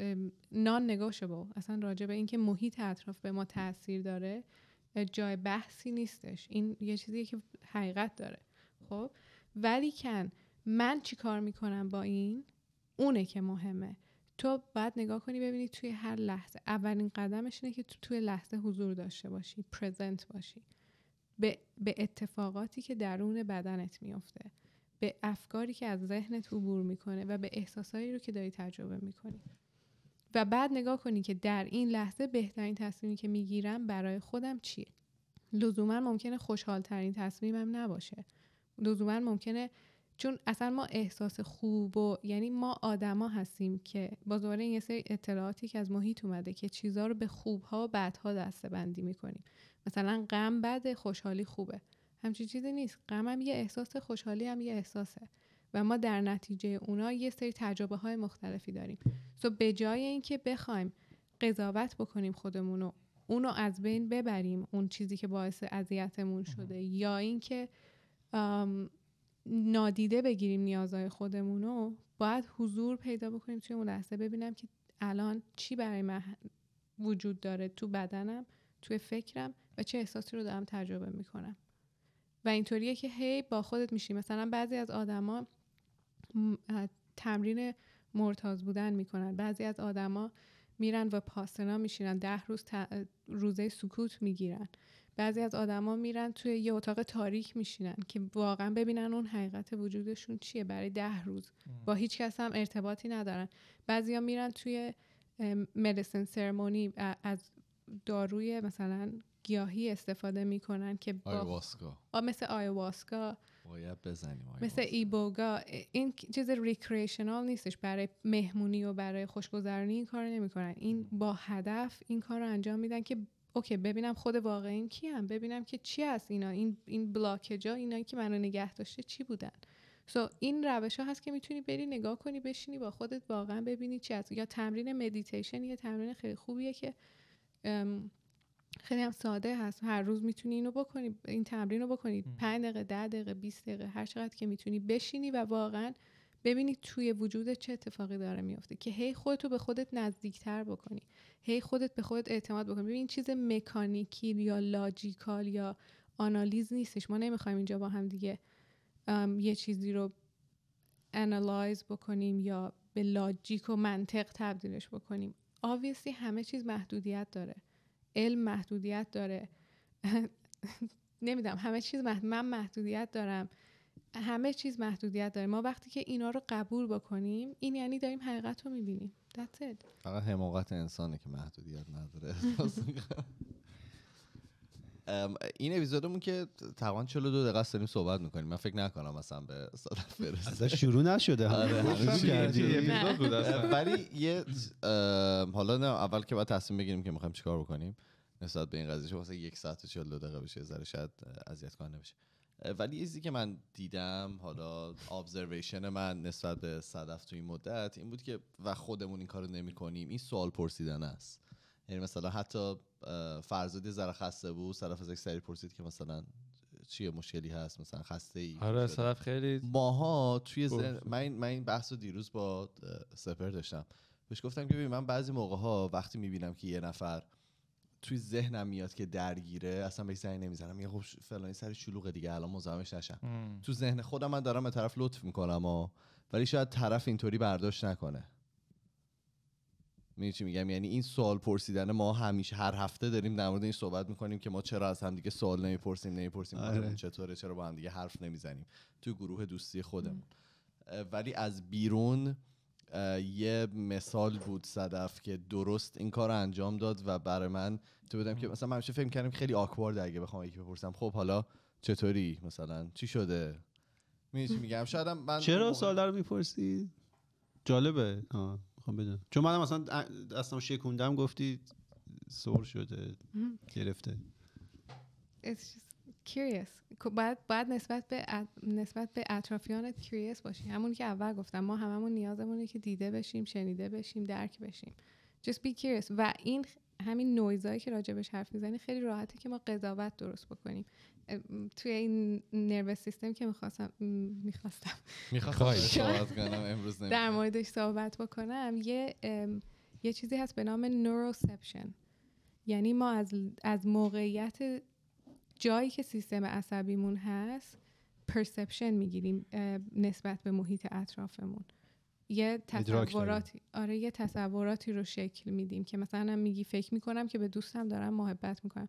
[SPEAKER 5] نان با اصلا راجع به اینکه محیط اطراف به ما تاثیر داره جای بحثی نیستش این یه چیزیه که حقیقت داره خب ولی کن من چی کار میکنم با این اونه که مهمه تو باید نگاه کنی ببینی توی هر لحظه اولین قدمش اینه که تو توی لحظه حضور داشته باشی پرزنت باشی به،, به اتفاقاتی که درون بدنت میافته به افکاری که از ذهنت عبور میکنه و به احساسایی رو که داری تجربه میکنی و بعد نگاه کنی که در این لحظه بهترین تصمیمی که میگیرم برای خودم چیه لزوما ممکنه خوشحالترین تصمیمم نباشه لزوما ممکنه چون اصلا ما احساس خوب و یعنی ما آدما هستیم که با دوباره این یه سری اطلاعاتی که از محیط اومده که چیزها رو به خوبها و بدها دسته بندی میکنیم مثلا غم بده خوشحالی خوبه همچین چیزی نیست غم هم یه احساس خوشحالی هم یه احساسه و ما در نتیجه اونا یه سری تجربه های مختلفی داریم سو به جای اینکه بخوایم قضاوت بکنیم خودمون رو اونو از بین ببریم اون چیزی که باعث اذیتمون شده یا اینکه نادیده بگیریم نیازهای خودمون رو باید حضور پیدا بکنیم توی اون لحظه ببینم که الان چی برای من وجود داره تو بدنم توی فکرم و چه احساسی رو دارم تجربه میکنم و اینطوریه که هی با خودت میشی مثلا بعضی از آدما تمرین مرتاز بودن میکنن بعضی از آدما میرن و پاسنا میشینن ده روز روزه سکوت میگیرن بعضی از آدما میرن توی یه اتاق تاریک میشینن که واقعا ببینن اون حقیقت وجودشون چیه برای ده روز با هیچ کس هم ارتباطی ندارن بعضیا میرن توی مدیسن سرمونی از داروی مثلا گیاهی استفاده میکنن که با آیواسکا مثل آیواسکا
[SPEAKER 1] باید بزنیم آیواسکا. مثل
[SPEAKER 5] ایبوگا این چیز ریکریشنال نیستش برای مهمونی و برای خوشگذرانی این کار نمیکنن این با هدف این کار رو انجام میدن که اوکی ببینم خود واقعیم کیم ببینم که چی هست اینا این این بلاکجا اینا که منو نگه داشته چی بودن سو این روش ها هست که میتونی بری نگاه کنی بشینی با خودت واقعا ببینی چی هست یا تمرین مدیتیشن یه تمرین خیلی خوبیه که خیلی هم ساده هست هر روز میتونی اینو بکنی این تمرین رو بکنی 5 دقیقه 10 دقیقه 20 دقیقه هر چقدر که میتونی بشینی و واقعا ببینی توی وجود چه اتفاقی داره میفته که هی خودتو به خودت نزدیکتر بکنی هی خودت به خودت اعتماد بکنی ببین چیز مکانیکی یا لاجیکال یا آنالیز نیستش ما نمیخوایم اینجا با هم دیگه یه چیزی رو انالایز بکنیم یا به لاجیک و منطق تبدیلش بکنیم آویسی همه چیز محدودیت داره علم محدودیت داره نمیدونم همه چیز من محدودیت دارم همه چیز محدودیت داره ما وقتی که اینا رو قبول بکنیم این یعنی داریم حقیقت رو میبینیم That's
[SPEAKER 1] فقط حماقت انسانه که محدودیت نداره این اپیزودمون که توان 42 دقیقه داریم صحبت میکنیم من فکر نکنم مثلا به صدف برسه اصلا شروع نشده آره، ولی یه حالا نه اول که باید تصمیم بگیریم که میخوایم چیکار بکنیم نسبت به این قضیه واسه یک ساعت و 42 دقیقه بشه ذره شاید اذیت کننده بشه ولی چیزی که من دیدم حالا ابزرویشن من نسبت به صدف تو این مدت این بود که و خودمون این کارو نمیکنیم این سوال پرسیدن است یعنی مثلا حتی فرزادی زر خسته بود صرف از یک سری پرسید که مثلا چیه مشکلی هست مثلا خسته ای آره صرف خیلی ماها توی زن... من من این بحث رو دیروز با سپر داشتم بهش گفتم که ببین من بعضی موقع ها وقتی میبینم که یه نفر توی ذهنم میاد که درگیره اصلا بهش زنگ نمیزنم میگم خب فلانی سر شلوغ دیگه الان مزاحمش نشم تو ذهن خودم من دارم به طرف لطف میکنم ولی شاید طرف اینطوری برداشت نکنه می چی میگم یعنی این سوال پرسیدن ما همیشه هر هفته داریم در مورد این صحبت میکنیم که ما چرا از هم دیگه سوال نمیپرسیم نمیپرسیم آره. چطوره چرا با هم دیگه حرف نمیزنیم تو گروه دوستی خودمون ولی از بیرون یه مثال بود صدف که درست این کار رو انجام داد و برای من تو بودم که مثلا من همیشه فکر کردم خیلی آکوارد اگه بخوام یکی بپرسم خب حالا
[SPEAKER 2] چطوری مثلا چی شده
[SPEAKER 1] میگم شاید من چرا
[SPEAKER 2] سوال رو میپرسی جالبه آه. میخوام خب، بدونم چون منم اصلا اصلا شکوندم گفتی سر شده گرفته
[SPEAKER 5] باید خب، باید نسبت به نسبت به اطرافیانت curious باشی همون که اول گفتم ما هممون نیازمونه که دیده بشیم شنیده بشیم درک بشیم just be curious و این همین نویزایی که راجبش حرف میزنی خیلی راحته که ما قضاوت درست بکنیم توی این نروس سیستم که میخواستم
[SPEAKER 1] میخواستم
[SPEAKER 5] در موردش صحبت بکنم یه یه چیزی هست به نام نوروسپشن یعنی ما از از موقعیت جایی که سیستم عصبیمون هست پرسپشن میگیریم نسبت به محیط اطرافمون یه تصوراتی آره یه تصوراتی رو شکل میدیم که مثلا میگی فکر میکنم که به دوستم دارم محبت میکنم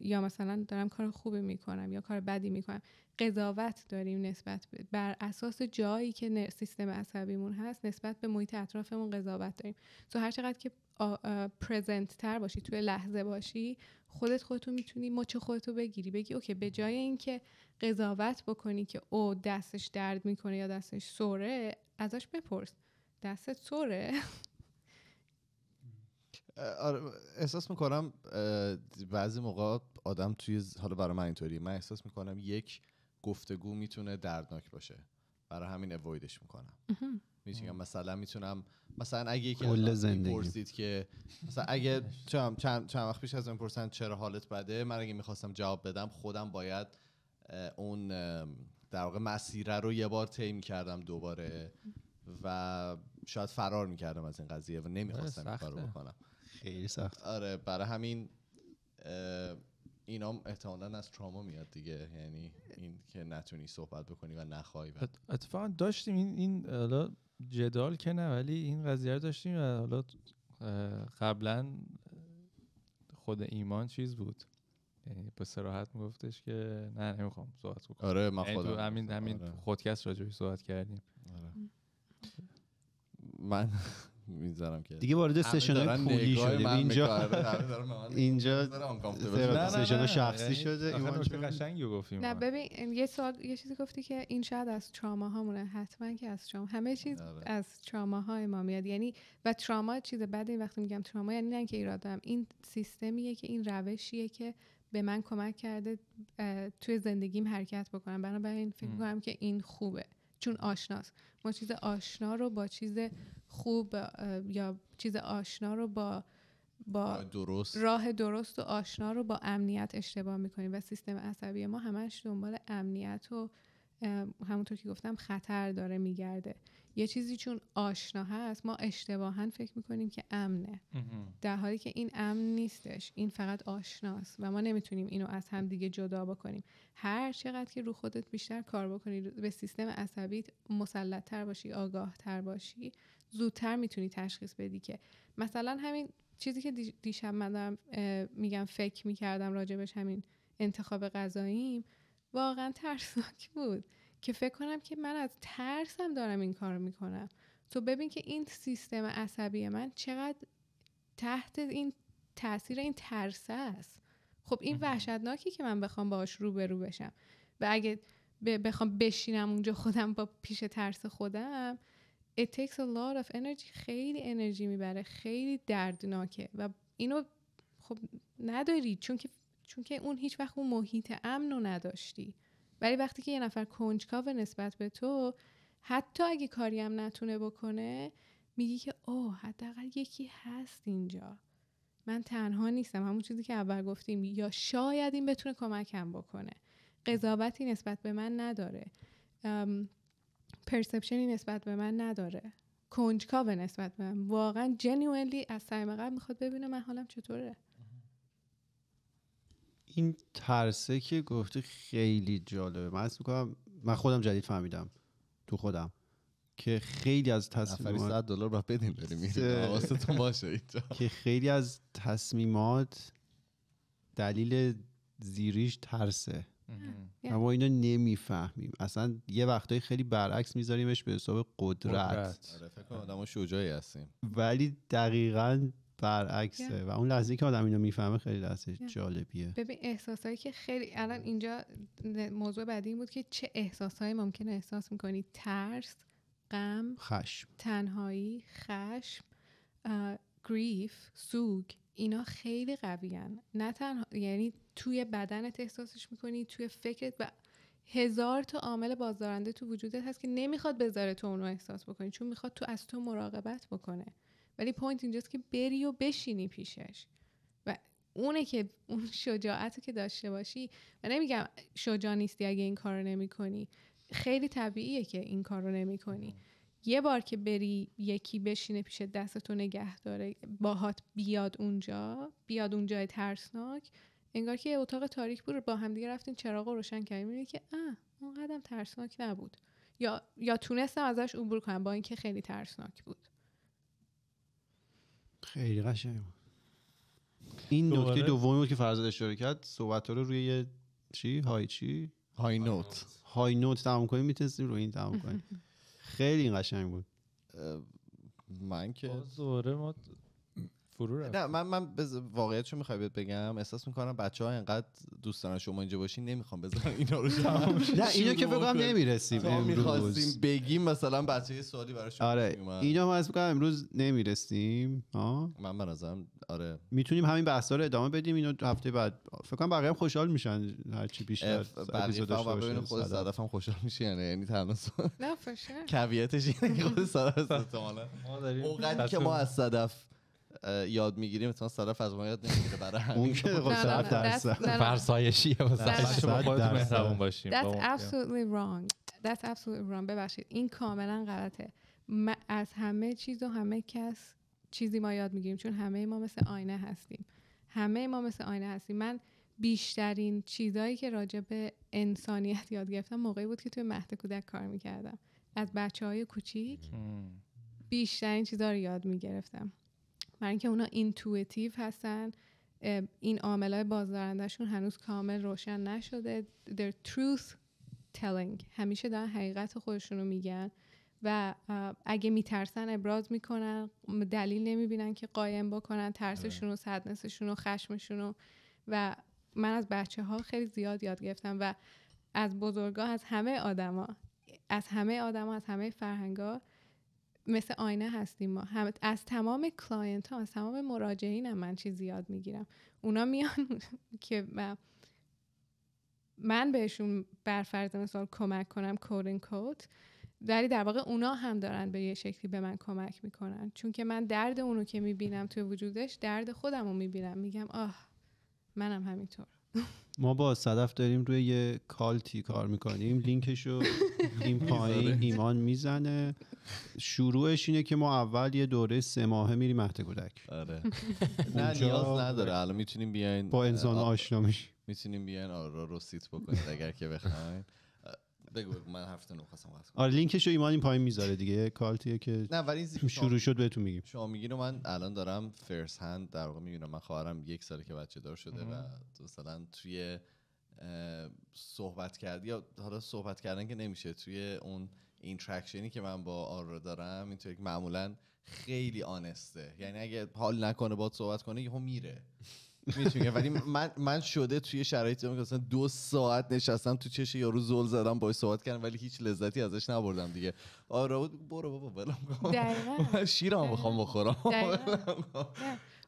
[SPEAKER 5] یا مثلا دارم کار خوبی میکنم یا کار بدی میکنم قضاوت داریم نسبت بر اساس جایی که سیستم عصبیمون هست نسبت به محیط اطرافمون قضاوت داریم تو هر چقدر که پرزنت تر باشی توی لحظه باشی خودت خودتو میتونی مچ خودتو بگیری بگی اوکی به جای اینکه قضاوت بکنی که او دستش درد میکنه یا دستش سوره ازش بپرس دستت سوره
[SPEAKER 1] آره، احساس میکنم بعضی موقع آدم توی حالا برای من اینطوری من احساس میکنم یک گفتگو میتونه دردناک باشه برای همین اوایدش میکنم میتونم مثلا میتونم مثلا اگه یکی پرسید که مثلا اگه چند چند وقت پیش از من پرسن چرا حالت بده من اگه میخواستم جواب بدم خودم باید اون در واقع مسیره رو یه بار طی میکردم دوباره و شاید فرار میکردم از این قضیه و نمیخواستم این آره، کارو بکنم خیلی سخت آره برای همین اینا احتمالا از تراما میاد دیگه یعنی این که نتونی صحبت بکنی و نخواهی
[SPEAKER 3] اتفاقا داشتیم این این حالا جدال که نه ولی این قضیه رو داشتیم و حالا قبلا خود ایمان چیز بود یعنی به سراحت میگفتش که نه نمیخوام صحبت بکنم آره ما یعنی خودم همین همین آره. خودکست صحبت کردیم آره.
[SPEAKER 1] من میذارم که دیگه وارد سشن پولی شده اینجا اینجا
[SPEAKER 3] سشن شخصی یعنی شده نه
[SPEAKER 5] ببین یه سوال یه چیزی گفتی که این شاید از تراما مونه، حتما که از تراما همه چیز آره. از تراما های ما میاد یعنی و تراما چیز بعد وقتی میگم تراما یعنی نه که ایراد دارم این سیستمیه که این روشیه که به من کمک کرده توی زندگیم حرکت بکنم بنابراین فکر میکنم که این خوبه چون آشناست ما چیز آشنا رو با چیز خوب یا چیز آشنا رو با با درست. راه درست و آشنا رو با امنیت اشتباه میکنیم و سیستم عصبی ما همش دنبال امنیت و همونطور که گفتم خطر داره میگرده یه چیزی چون آشنا هست ما اشتباها فکر میکنیم که امنه در حالی که این امن نیستش این فقط آشناست و ما نمیتونیم اینو از هم دیگه جدا بکنیم هر چقدر که رو خودت بیشتر کار بکنی به سیستم عصبیت مسلطتر باشی آگاه تر باشی زودتر میتونی تشخیص بدی که مثلا همین چیزی که دیشب من میگم فکر میکردم راجبش همین انتخاب غذاییم واقعا ترسناک بود که فکر کنم که من از ترسم دارم این کار میکنم تو ببین که این سیستم عصبی من چقدر تحت این تاثیر این ترس است خب این وحشتناکی که من بخوام باهاش روبرو بشم و اگه بخوام بشینم اونجا خودم با پیش ترس خودم it takes a lot of energy خیلی انرژی میبره خیلی دردناکه و اینو خب نداری چون که چون که اون هیچ وقت اون محیط امن رو نداشتی ولی وقتی که یه نفر کنجکاوه نسبت به تو حتی اگه کاری هم نتونه بکنه میگی که اوه حداقل یکی هست اینجا من تنها نیستم همون چیزی که اول گفتیم یا شاید این بتونه کمکم بکنه قضاوتی نسبت به من نداره پرسپشنی نسبت به من نداره کنجکاوه نسبت به من واقعا جنیونلی از سرم قبل میخواد ببینه من حالم چطوره
[SPEAKER 2] این ترسه که گفته خیلی جالبه من میکنم من خودم جدید فهمیدم تو خودم که خیلی از تصمیمات 100 دلار بدیم بریم میریم باشه اینجا که خیلی از تصمیمات دلیل زیریش ترسه اما اینو نمیفهمیم اصلا یه وقتایی خیلی برعکس میذاریمش به حساب قدرت, قدرت.
[SPEAKER 1] آره، فکر شجاعی هستیم
[SPEAKER 2] ولی دقیقا برعکسه و اون لحظه که آدم اینو میفهمه خیلی لحظه جالبیه
[SPEAKER 5] ببین احساسایی که خیلی الان اینجا موضوع بعدی این بود که چه احساسهایی ممکنه احساس میکنی ترس غم خشم تنهایی خشم گریف سوگ اینا خیلی قویان نه تنها یعنی توی بدنت احساسش میکنی توی فکرت و هزار تا عامل بازدارنده تو وجودت هست که نمیخواد بذاره تو اونو احساس بکنی چون میخواد تو از تو مراقبت بکنه ولی پوینت اینجاست که بری و بشینی پیشش و اونه که اون شجاعت که داشته باشی و نمیگم شجاع نیستی اگه این کارو رو نمی کنی خیلی طبیعیه که این کارو رو نمی کنی یه بار که بری یکی بشینه پیش دستتو نگه داره باهات بیاد اونجا بیاد اونجای ترسناک انگار که اتاق تاریک بود با هم دیگه رفتین چراغ روشن کردیم میبینی که اه اون ترسناک نبود یا یا تونستم ازش عبور کنم با اینکه خیلی ترسناک بود
[SPEAKER 2] خیلی قشنگ این نکته دومی بود که فرزاد اشاره کرد صحبت رو روی یه چی های چی های نوت های نوت تمام کنیم میتونستیم روی این تمام کنیم خیلی این قشنگ بود من که زوره ما فرو رفت
[SPEAKER 1] نه من من بز... واقعیت چه میخوای بگم احساس میکنم بچه ها اینقدر دوست دارن شما اینجا باشین نمیخوام بزنم اینا رو تمام نه اینو که بگم نمیرسیم امروز بگیم مثلا بچه یه سوالی براش شما آره اینو
[SPEAKER 2] از بگم امروز نمیرسیم ها من به نظرم آره میتونیم همین بحثا رو ادامه بدیم اینو هفته بعد فکر کنم بقیه هم خوشحال میشن هر چی بیشتر اپیزود داشته خود صدف هم خوشحال میشه یعنی یعنی تنها
[SPEAKER 1] نه فشار
[SPEAKER 2] کویتش اینه که خود صدف
[SPEAKER 1] احتمالاً ما داریم که ما از صدف یاد میگیریم مثلا صرف از ما یاد نمیگیره برای اون که صرف درس فرسایشیه واسه خودتون مهربون باشیم That's absolutely
[SPEAKER 5] wrong That's absolutely wrong ببخشید این کاملا غلطه از همه چیز و همه کس چیزی ما یاد میگیریم چون همه ما مثل آینه هستیم همه ما مثل آینه هستیم من بیشترین چیزایی که راجع به انسانیت یاد گرفتم موقعی بود که توی مهد کودک کار میکردم از بچه های کوچیک بیشترین چیزها رو یاد میگرفتم برای اینکه اونا اینتویتیو هستن این عاملای بازدارندشون هنوز کامل روشن نشده در truth telling همیشه دارن حقیقت خودشون رو میگن و اگه میترسن ابراز میکنن دلیل نمیبینن که قایم بکنن ترسشون و سدنسشون و خشمشون و من از بچه ها خیلی زیاد یاد گرفتم و از بزرگا از همه آدما از همه آدما از همه فرهنگا مثل آینه هستیم ما هم از تمام کلاینت ها از تمام مراجعین هم من چیزی زیاد میگیرم اونا میان که من بهشون برفرض مثال کمک کنم کودن کود ولی در واقع اونا هم دارن به یه شکلی به من کمک میکنن چون که من درد اونو که میبینم توی وجودش درد خودم رو میبینم میگم آه منم همینطور
[SPEAKER 2] ما با صدف داریم روی یه کالتی کار میکنیم لینکشو رو این پایین ایمان میزنه شروعش اینه که ما اول یه دوره سه ماهه میریم مهد کودک آره. نه نیاز نداره
[SPEAKER 1] الان میتونیم بیاین با انسان آشنا میشیم میتونیم بیاین آرا رو سیت بکنید اگر که بخواین بگو من هفته نو خواستم قطع
[SPEAKER 2] کنم آره لینکشو ایمان این پایین میذاره دیگه کالتیه که نه ولی شروع شد بهتون میگیم
[SPEAKER 1] شما میگین من الان دارم فرس هند در واقع میبینم من خواهرم یک ساله که بچه دار شده و مثلا توی صحبت کردی یا حالا صحبت کردن که نمیشه توی اون اینتراکشنی که من با آرا دارم اینطوری که معمولا خیلی آنسته یعنی اگه حال نکنه باد صحبت کنه یهو میره ولی من من شده توی شرایطی که مثلا دو ساعت نشستم تو چش یارو زل زدم باهاش صحبت کردم ولی هیچ لذتی ازش نبردم دیگه آره برو بابا بلم شیرم بخوام بخورم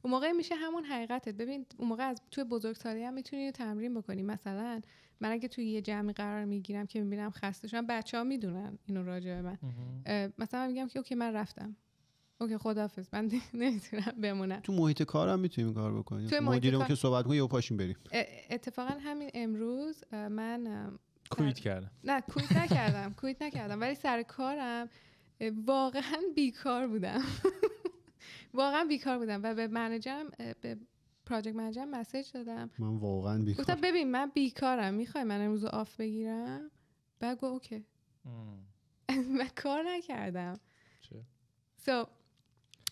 [SPEAKER 5] اون موقع میشه همون حقیقتت ببین اون موقع از توی بزرگسالی هم میتونی تمرین بکنی مثلا من اگه توی یه جمعی قرار میگیرم که میبینم خسته شدم بچه ها میدونن اینو راجع به من مثلا میگم که اوکی من رفتم اوکی خدافظ من نمیتونم بمونم تو محیط
[SPEAKER 2] کارم میتونیم کار بکنیم تو محیط که صحبت کنیم یهو پاشیم بریم
[SPEAKER 5] اتفاقا همین امروز من
[SPEAKER 2] کویت کردم
[SPEAKER 3] نه کویت نکردم
[SPEAKER 5] کویت نکردم ولی سر کارم واقعا بیکار بودم واقعا بیکار بودم و به منجم به پراجکت منجم مسیج دادم
[SPEAKER 2] من واقعا بیکار گفتم
[SPEAKER 5] ببین من بیکارم میخوای من امروز آف بگیرم بعد گفت اوکی من کار نکردم سو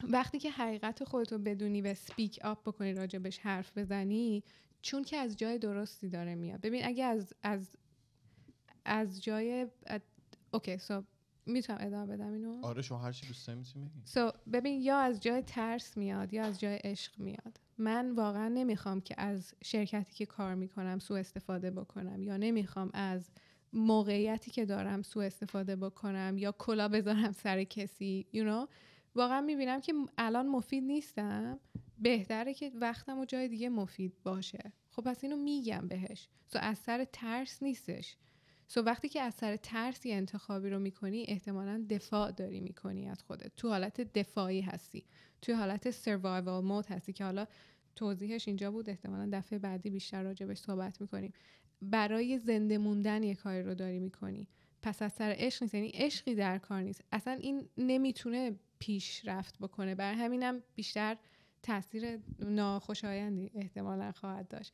[SPEAKER 5] وقتی که حقیقت خودت رو بدونی و سپیک آپ بکنی راجبش حرف بزنی چون که از جای درستی داره میاد ببین اگه از از از جای اوکی سو میتونم ادامه بدم اینو آره شما هر چی دوست داری سو ببین یا از جای ترس میاد یا از جای عشق میاد من واقعا نمیخوام که از شرکتی که کار میکنم سو استفاده بکنم یا نمیخوام از موقعیتی که دارم سوء استفاده بکنم یا کلا بذارم سر کسی you واقعا میبینم که الان مفید نیستم بهتره که وقتم و جای دیگه مفید باشه خب پس اینو میگم بهش سو از سر ترس نیستش سو وقتی که از سر ترسی انتخابی رو میکنی احتمالا دفاع داری میکنی از خودت تو حالت دفاعی هستی تو حالت سروایوال مود هستی که حالا توضیحش اینجا بود احتمالا دفعه بعدی بیشتر راجبش صحبت میکنیم برای زنده موندن یه کاری رو داری میکنی پس از سر عشق نیست یعنی عشقی در کار نیست اصلا این نمیتونه رفت بکنه بر همینم بیشتر تاثیر ناخوشایندی احتمالا خواهد داشت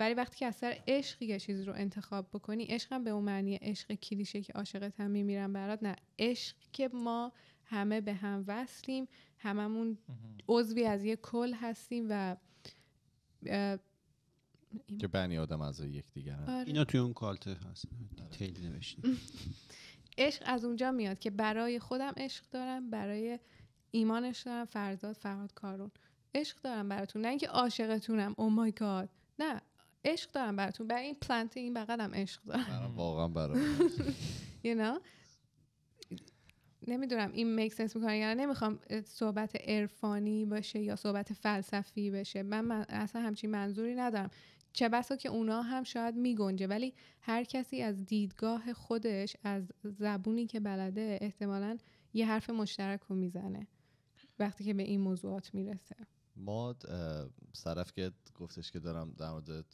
[SPEAKER 5] ولی وقتی که از سر عشق چیزی رو انتخاب بکنی عشق هم به اون معنی عشق کلیشه که عاشقت هم میمیرم برات نه عشق که ما همه به هم وصلیم هممون عضوی از یه کل هستیم و
[SPEAKER 1] که بنی آدم از یک دیگر آره. اینا توی اون کالته
[SPEAKER 2] هست آره. تیلی نوشتیم
[SPEAKER 5] عشق از اونجا میاد که برای خودم عشق دارم برای ایمانش دارم فرزاد فرهاد کارون عشق دارم براتون نه اینکه عاشقتونم او مای گاد نه عشق دارم براتون برای این پلنت این بغلم عشق دارم
[SPEAKER 1] واقعا برام
[SPEAKER 5] you نمیدونم این میک سنس میکنه یا نمیخوام صحبت عرفانی باشه یا صحبت فلسفی بشه من, من اصلا همچین منظوری ندارم چه بسا که اونا هم شاید میگنجه ولی هر کسی از دیدگاه خودش از زبونی که بلده احتمالا یه حرف مشترک رو میزنه وقتی که به این موضوعات میرسه
[SPEAKER 1] ما صرف که گفتش که دارم در مورد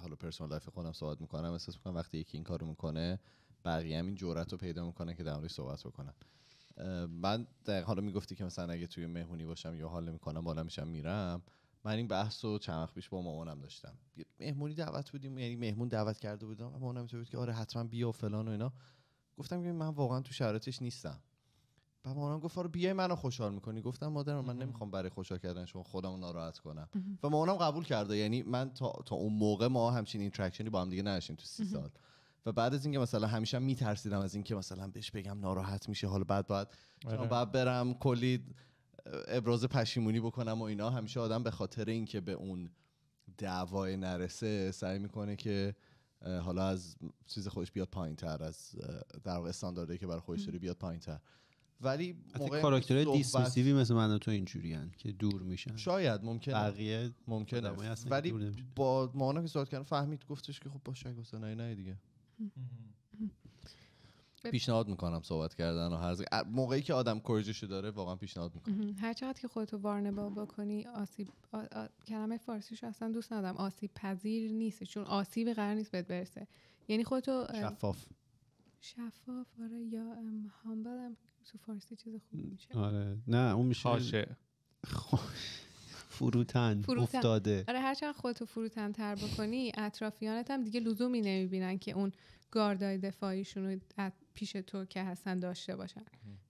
[SPEAKER 1] حالا پرسونال لایف خودم صحبت میکنم احساس میکنم وقتی یکی این کارو میکنه بقیه هم این جرأت رو پیدا میکنه که در صحبت بکنن من حالا میگفتی که مثلا اگه توی مهمونی باشم یا حال میکنم بالا میشم میرم من این بحث رو چند وقت پیش با مامانم داشتم مهمونی دعوت بودیم یعنی مهمون دعوت کرده بودم و مامانم بود که آره حتما بیا و فلان و اینا گفتم که من واقعا تو شرایطش نیستم و مامانم گفت آره بیای منو خوشحال میکنی گفتم مادرم من نمیخوام برای خوشحال کردن شما خودم ناراحت کنم و مامانم قبول کرده یعنی من تا, تا اون موقع ما همچین اینتراکشنی با هم دیگه نداشتیم تو سی سال و بعد از اینکه مثلا همیشه میترسیدم از اینکه مثلا بهش بگم ناراحت میشه حالا بعد باید آره. بعد برم کلی ابراز پشیمونی بکنم و اینا همیشه آدم به خاطر اینکه به اون دعوای نرسه سعی میکنه که حالا از چیز خودش بیاد پایین تر از در واقع استانداردی که برای خودش داره بیاد پایین تر ولی موقع کاراکترهای دیسمیسیوی
[SPEAKER 2] مثل من و تو اینجوری که دور میشن شاید ممکنه بقیه ممکنه ولی
[SPEAKER 1] با مانا که صحبت کردن فهمید گفتش که خب باشه گفتن نه دیگه پیشنهاد میکنم صحبت کردن و هر موقعی که آدم کرجشو داره واقعا پیشنهاد
[SPEAKER 5] میکنم هر چقدر که خودتو وارنبل بکنی آسیب آ... آ... کلمه فارسیش اصلا دوست ندارم آسیب پذیر نیست چون آسیب قرار نیست بهت برسه یعنی خودتو شفاف شفاف آره یا هامبل هم تو فارسی چیز
[SPEAKER 2] خوب میشه آره نه اون میشه خاشه فروتن, فروتن. افتاده آره
[SPEAKER 5] هرچند خودتو فروتن تر بکنی اطرافیانت هم دیگه لزومی نمیبینن که اون گاردای دفاعیشون رو پیش تو که هستن داشته باشن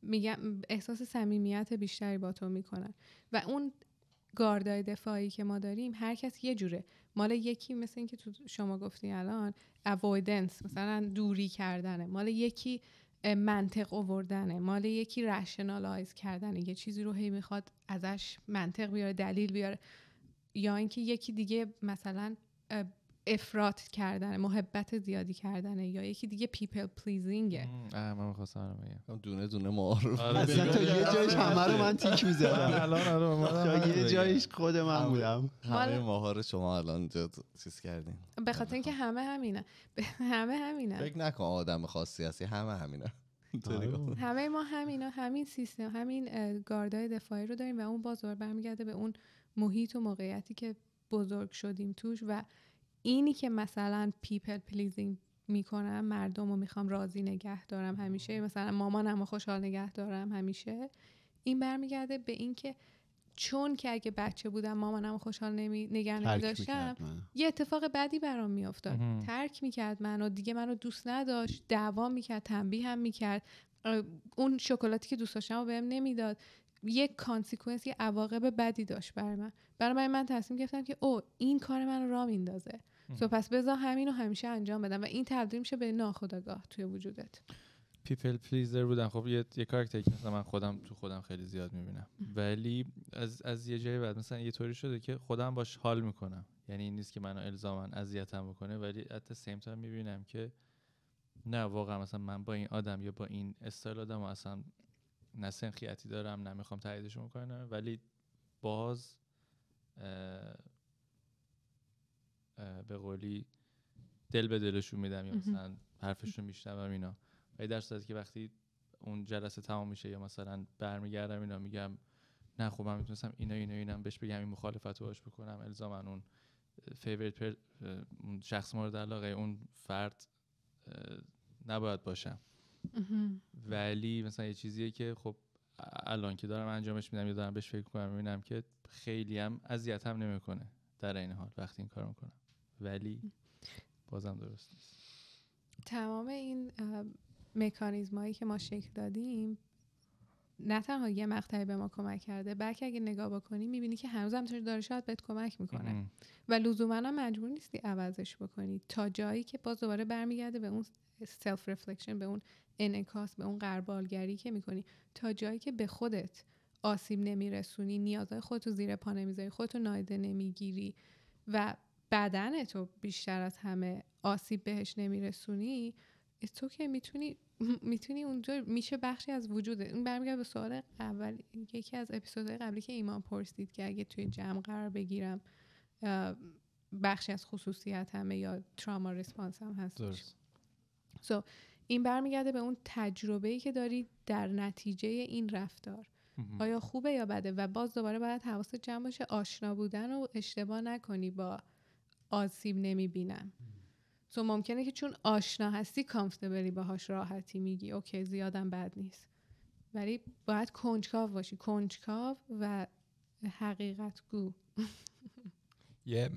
[SPEAKER 5] میگم احساس صمیمیت بیشتری با تو میکنن و اون گاردای دفاعی که ما داریم هر کس یه جوره مال یکی مثل اینکه تو شما گفتی الان اوایدنس مثلا دوری کردنه مال یکی منطق آوردنه مال یکی رشنالایز کردنه یه چیزی رو هی میخواد ازش منطق بیاره دلیل بیاره یا اینکه یکی دیگه مثلا افراط کردن محبت زیادی کردن یا یکی دیگه پیپل پلیزینگه
[SPEAKER 3] من می‌خواستم آره بگم دونه دونه معارف اصلا تو
[SPEAKER 2] یه جایش همه رو من تیک می‌زدم آره، الان آره یه جایش خود من بودم
[SPEAKER 1] همه ماها شما الان چیز کردین
[SPEAKER 5] به خاطر اینکه همه همینه همه همینه فکر
[SPEAKER 1] نکن آدم خاصی هستی همه همینه آره.
[SPEAKER 5] همه ما همینا همین سیستم همین گاردای دفاعی رو داریم و اون بازار برمیگرده به اون محیط و موقعیتی که بزرگ شدیم توش و اینی که مثلا پیپل پلیزینگ میکنم مردم رو میخوام راضی نگه دارم همیشه مثلا مامانم رو خوشحال نگه دارم همیشه این برمیگرده به اینکه چون که اگه بچه بودم مامانم خوشحال نمی... نگه نمیداشتم یه اتفاق بدی برام میافتاد ترک میکرد منو دیگه منو دوست نداشت دعوا میکرد تنبیه هم میکرد اون شکلاتی که دوست داشتم و بهم نمیداد یک کانسیکونس یه عواقب بدی داشت برای من برای من, تصمیم گرفتم که او این کار من را میندازه سو پس بذار همینو همیشه انجام بدم و این تبدیل میشه به ناخودآگاه توی وجودت
[SPEAKER 3] پیپل پلیزر بودن خب یه, یه کارکتری که مثلا من خودم تو خودم خیلی زیاد میبینم ولی از, از یه جایی بعد مثلا یه طوری شده که خودم باش حال میکنم یعنی این نیست که منو الزاما اذیتم بکنه ولی حتی سیم تایم میبینم که نه واقعا مثلا من با این آدم یا با این استایل آدم و اصلا نه سنخیتی دارم نه میخوام تاییدشون کنم ولی باز به قولی دل به دلشون میدم یا مثلا حرفشون میشنوم اینا ولی در صورتی که وقتی اون جلسه تمام میشه یا مثلا برمیگردم اینا میگم نه خوب من میتونستم اینا اینا اینا بهش بگم این مخالفت باش بکنم الزاما اون فیوریت پر شخص مورد علاقه اون فرد نباید باشم ولی مثلا یه چیزیه که خب الان که دارم انجامش میدم یا دارم بهش فکر کنم میبینم که خیلی هم اذیتم نمیکنه در این حال وقتی این کار میکنم ولی بازم درست نیست
[SPEAKER 5] تمام این مکانیزمایی که ما شکل دادیم نه تنها یه مقطعی به ما کمک کرده بلکه اگه نگاه بکنی میبینی که هنوز هم داره شاید بهت کمک میکنه و لزوما مجبور نیستی عوضش بکنی تا جایی که باز دوباره برمیگرده به اون سلف رفلکشن به اون انعکاس به اون قربالگری که میکنی تا جایی که به خودت آسیب نمیرسونی نیازهای خودتو زیر پا نمیذاری خودتو نایده نمیگیری و بدن تو بیشتر از همه آسیب بهش نمیرسونی تو که میتونی میتونی اونجا میشه بخشی از وجوده این برمیگرد به سوال اول یکی از اپیزودهای قبلی که ایمان پرسید که اگه توی جمع قرار بگیرم بخشی از خصوصیت همه یا تراما ریسپانس هم هست این برمیگرده به اون تجربه ای که داری در نتیجه این رفتار آیا خوبه یا بده و باز دوباره باید حواست جمع باشه آشنا بودن و اشتباه نکنی با آسیب نمیبینم تو ممکنه که چون آشنا هستی بری باهاش راحتی میگی اوکی زیادم بد نیست ولی باید کنجکاو باشی کنجکاو و حقیقت گو
[SPEAKER 4] یه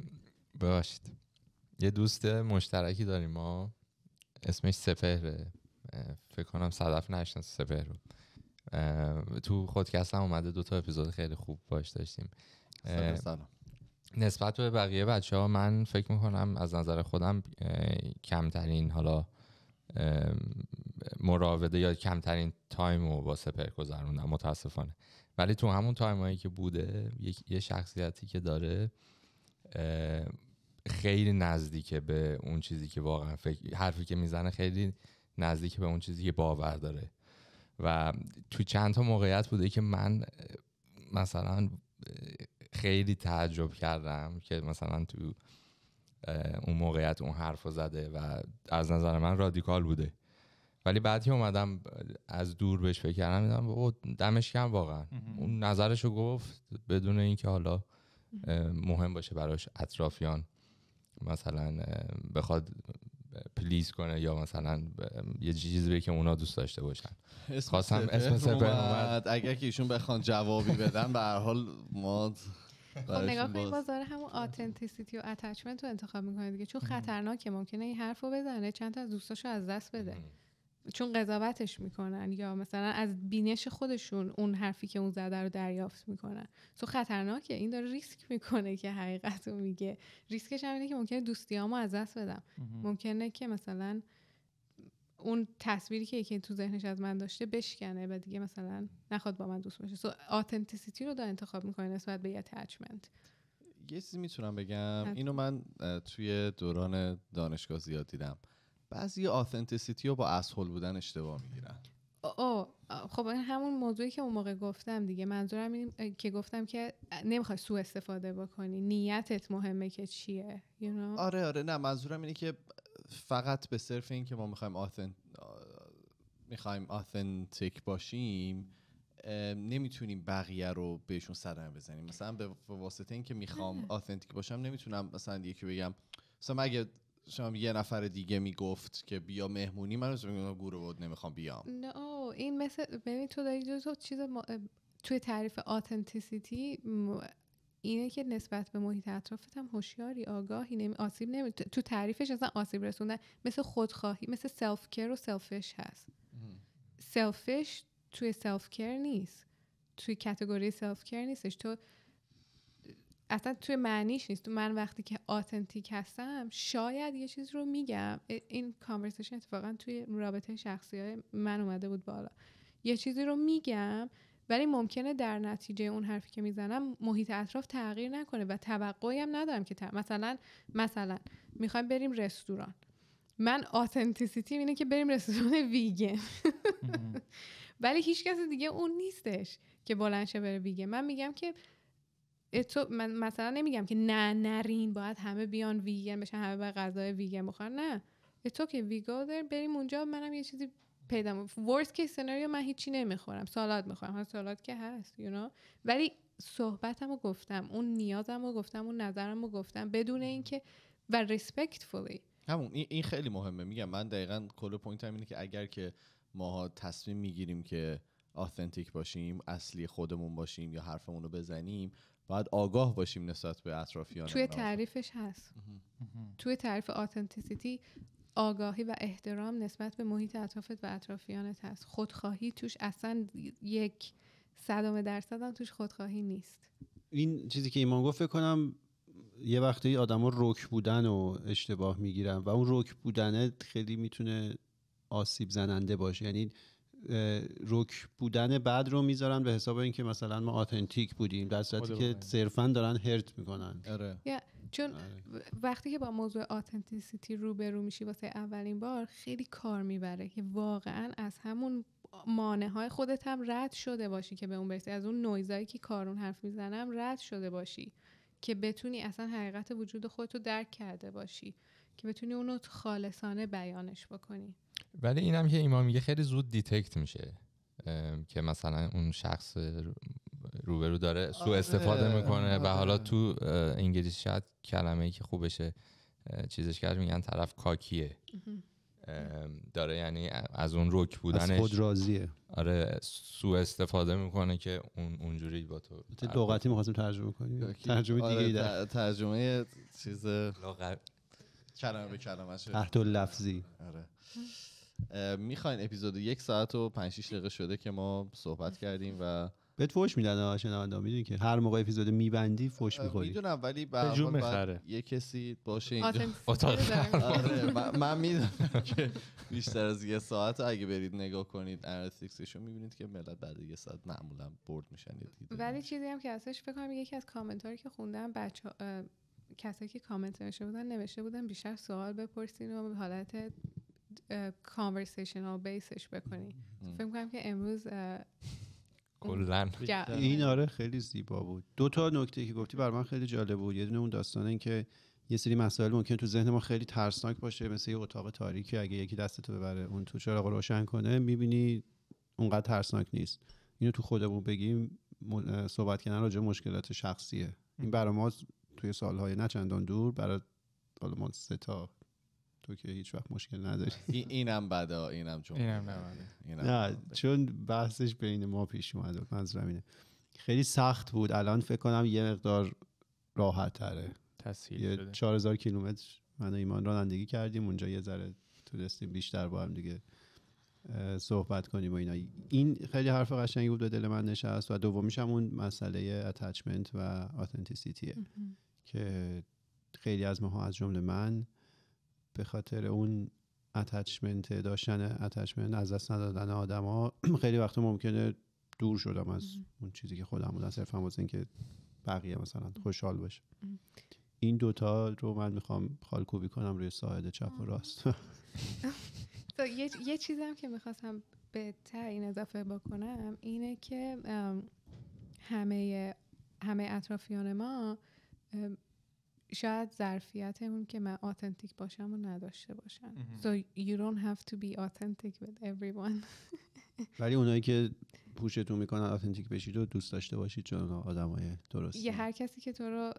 [SPEAKER 4] باشید یه دوست مشترکی داریم ما اسمش سپهره فکر کنم صدف نشنس سپهر تو خودکست هم اومده دو تا اپیزود خیلی خوب باش داشتیم سلام نسبت به بقیه بچه ها من فکر میکنم از نظر خودم کمترین حالا مراوده یا کمترین تایم رو با سپر گذروندم متاسفانه ولی تو همون تایم هایی که بوده یه شخصیتی که داره خیلی نزدیکه به اون چیزی که واقعا فکر حرفی که میزنه خیلی نزدیک به اون چیزی که باور داره و تو چند تا موقعیت بوده که من مثلا خیلی تعجب کردم که مثلا تو اون موقعیت اون حرف رو زده و از نظر من رادیکال بوده ولی بعد که اومدم از دور بهش فکر کردم و بابا دمش کم واقعا اون نظرش رو گفت بدون اینکه حالا مهم باشه براش اطرافیان مثلا بخواد پلیز کنه یا مثلا یه چیزی که اونا دوست داشته باشن اسم خواستم اسم سپر اومد
[SPEAKER 1] اگر که ایشون بخوان جوابی بدن به هر حال ما خب نگاه کنید بازار
[SPEAKER 5] همون آتنتیسیتی و اتچمنت رو انتخاب میکنه دیگه چون خطرناکه ممکنه این حرف رو بزنه چند تا از دوستاشو از دست بده چون قضاوتش میکنن یا مثلا از بینش خودشون اون حرفی که اون زده رو دریافت میکنن تو خطرناکه این داره ریسک میکنه که حقیقت رو میگه ریسکش هم اینه که ممکنه دوستیامو از دست بدم ممکنه که مثلا اون تصویری که یکی تو ذهنش از من داشته بشکنه و دیگه مثلا نخواد با من دوست میشه سو آتنتیسیتی رو داره انتخاب میکنه نسبت به اتچمنت
[SPEAKER 1] یه چیزی میتونم بگم اینو من توی دوران دانشگاه زیاد دیدم بعضی آثنتیسیتی رو با اسهل بودن اشتباه میگیرن
[SPEAKER 5] او خب این همون موضوعی که اون موقع گفتم دیگه منظورم این که گفتم که نمیخوای سوء استفاده بکنی نیتت مهمه که چیه you know? آره
[SPEAKER 1] آره نه منظورم اینه که فقط به صرف این که ما میخوایم آثن میخوایم آثنتیک باشیم نمیتونیم بقیه رو بهشون صدمه بزنیم مثلا به واسطه اینکه میخوام آثنتیک باشم نمیتونم مثلا یکی بگم مثلا اگه شما یه نفر دیگه میگفت که بیا مهمونی من رو میگم گروه بود نمیخوام بیام
[SPEAKER 5] نه این مثل ببین تو داری دو چیز توی تعریف آتنتیسیتی اینه که نسبت به محیط اطرافت هم هوشیاری آگاهی نمی آسیب نمی تو تعریفش اصلا آسیب رسوندن مثل خودخواهی مثل سلف کر و سلفش هست سلفش توی سلف کر نیست توی کتگوری سلف کر نیستش تو اصلا توی معنیش نیست تو من وقتی که آتنتیک هستم شاید یه چیز رو میگم این کانورسیشن اتفاقا توی رابطه شخصی های من اومده بود بالا یه چیزی رو میگم ولی ممکنه در نتیجه اون حرفی که میزنم محیط اطراف تغییر نکنه و توقعی هم ندارم که مثلا مثلا میخوایم بریم رستوران من آتنتیسیتی اینه که بریم رستوران ویگن ولی هیچ کس دیگه اون نیستش که بلنشه بره ویگن من میگم که تو من مثلا نمیگم که نه نرین باید همه بیان ویگن بشن همه باید غذای ویگن بخورن نه تو که ویگادر بریم اونجا منم یه چیزی پیدا ورست کیس سناریو من هیچی نمیخورم سالاد میخورم حالا سالاد که هست یو you know? ولی صحبتمو گفتم اون نیازمو گفتم اون نظرمو گفتم بدون اینکه و ریسپکتفولی
[SPEAKER 1] همون این خیلی مهمه میگم من دقیقا کل پوینت هم اینه که اگر که ماها تصمیم میگیریم که آثنتیک باشیم اصلی خودمون باشیم یا حرفمون رو بزنیم باید آگاه باشیم نسبت به اطرافیان توی تعریفش
[SPEAKER 5] هست توی تعریف آتنتیسیتی آگاهی و احترام نسبت به محیط اطرافت و اطرافیانت هست خودخواهی توش اصلا یک صدام درصد هم توش خودخواهی نیست
[SPEAKER 2] این چیزی که ایمان گفت کنم یه وقتی ها رک بودن و اشتباه میگیرن و اون رک بودنه خیلی میتونه آسیب زننده باشه یعنی رک بودن بعد رو میذارن به حساب اینکه مثلا ما آتنتیک بودیم در صورتی که صرفا دارن هرت میکنن آره. چون آره.
[SPEAKER 5] وقتی که با موضوع آتنتیسیتی روبرو میشی واسه اولین بار خیلی کار میبره که واقعا از همون مانه های خودت هم رد شده باشی که به اون برسی از اون نویزایی که کارون حرف میزنم رد شده باشی که بتونی اصلا حقیقت وجود خودتو درک کرده باشی که بتونی اونو خالصانه بیانش بکنی
[SPEAKER 4] ولی اینم که ایمان میگه خیلی زود دیتکت میشه که مثلا اون شخص روبرو داره سو آره، استفاده آره، میکنه و آره. حالا تو انگلیسی شاید کلمه ای که خوبشه چیزش کرد میگن طرف کاکیه داره یعنی از اون رک بودنش از خود راضیه آره سو استفاده میکنه که اون اونجوری
[SPEAKER 1] با تو
[SPEAKER 2] لغتی میخواستیم ترجمه کنیم ترجمه دیگه
[SPEAKER 1] آره ترجمه چیز لغت کلمه به کلمه تحت لفظی آره میخواین اپیزود یک ساعت و پنج شیش دقیقه شده که ما صحبت کردیم و
[SPEAKER 2] بهت فوش میدن شنوندا میدونی که هر موقع اپیزود میبندی فوش میخوری میدونم ولی به
[SPEAKER 1] یه کسی باشه اینجا اتاق آره، من میدونم که بیشتر از یه ساعت اگه برید نگاه کنید رو میبینید که ملت بعد یه ساعت معمولا برد میشن
[SPEAKER 5] ولی چیزی هم که ازش فکر یکی از هایی که خوندم بچه کسایی که کامنت نوشته بودن نوشته بودن بیشتر سوال بپرسین و حالت کانورسیشنال بیسش بکنی فکر کنم که امروز این
[SPEAKER 2] آره. آره خیلی زیبا بود دو تا نکته که گفتی بر من خیلی جالب بود یه دونه اون داستان این که یه سری مسائل ممکن تو ذهن ما خیلی ترسناک باشه مثل یه اتاق تاریکی اگه یکی دستتو ببره اون تو چراغ روشن کنه میبینی اونقدر ترسناک نیست اینو تو خودمون بگیم صحبت کردن راجع مشکلات شخصیه این برای ما توی سالهای نه چندان دور برای حالا ما سه تا تو که هیچ وقت مشکل نداری آره.
[SPEAKER 1] اینم بدا اینم چون اینم نه, بله. نه
[SPEAKER 2] چون بحثش بین ما پیش اومد منظورم اینه خیلی سخت بود الان فکر کنم یه مقدار راحت تره تسهیل شده 4000 کیلومتر من و ایمان رانندگی کردیم اونجا یه ذره تونستیم بیشتر با هم دیگه صحبت کنیم و اینا این خیلی حرف قشنگی بود به دل من نشست و دومیش هم اون مسئله اتچمنت و اتنتیسیتیه که خیلی از ماها از جمله من به خاطر اون اتچمنت داشتن اتچمنت از دست ندادن آدما خیلی وقت ممکنه دور شدم از اون چیزی که خودم بودم صرفا واسه اینکه بقیه مثلا خوشحال باشه این دوتا رو من میخوام خالکوبی کنم روی ساعد چپ و راست
[SPEAKER 5] یه چیزم که میخواستم به این اضافه بکنم اینه که همه همه اطرافیان ما شاید ظرفیت اون که من آتنتیک باشم و نداشته باشن so you don't have to be authentic with everyone
[SPEAKER 2] ولی اونایی که پوشتون میکنن آتنتیک بشید و دوست داشته باشید چون های درست یه
[SPEAKER 5] هر کسی که تو رو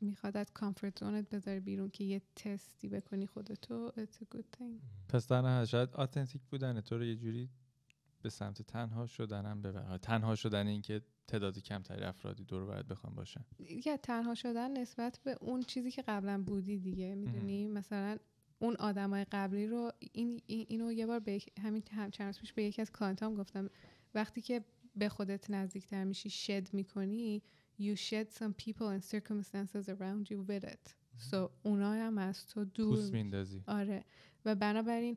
[SPEAKER 5] میخواد از کامفورت زونت بذاره بیرون که یه تستی بکنی خودتو it's a good thing
[SPEAKER 3] پس در شاید آتنتیک بودن تو رو یه جوری به سمت تنها شدنم ببره تنها شدن این که تعداد کمتری افرادی دور باید بخوام باشن
[SPEAKER 5] یه تنها شدن نسبت به اون چیزی که قبلا بودی دیگه میدونی مثلا اون آدمای قبلی رو این, اینو یه بار به همین هم چند پیش به یکی از کانتام گفتم وقتی که به خودت نزدیکتر میشی شد میکنی you shed some people and circumstances around you with it so اونا هم از تو دور پوست آره و بنابراین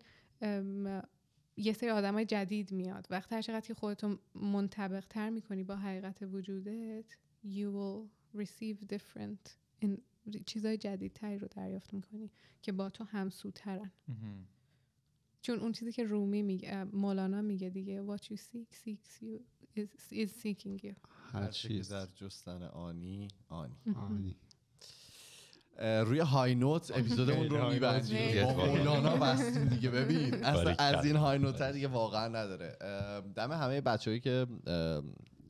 [SPEAKER 5] یه سری آدم جدید میاد وقتی هر چقدر که خودتو منطبق تر میکنی با حقیقت وجودت you will receive different in چیزای تری رو دریافت میکنی که با تو همسو ترن. چون اون چیزی که رومی میگه مولانا میگه دیگه what you seek seeks you is, is seeking you
[SPEAKER 1] هر چیزی در جستن آنی آنی آنی روی های نوت اپیزودمون رو میبندیم با مولانا بستیم دیگه ببین اصلا از این های نوت دیگه واقعا نداره دم همه بچههایی که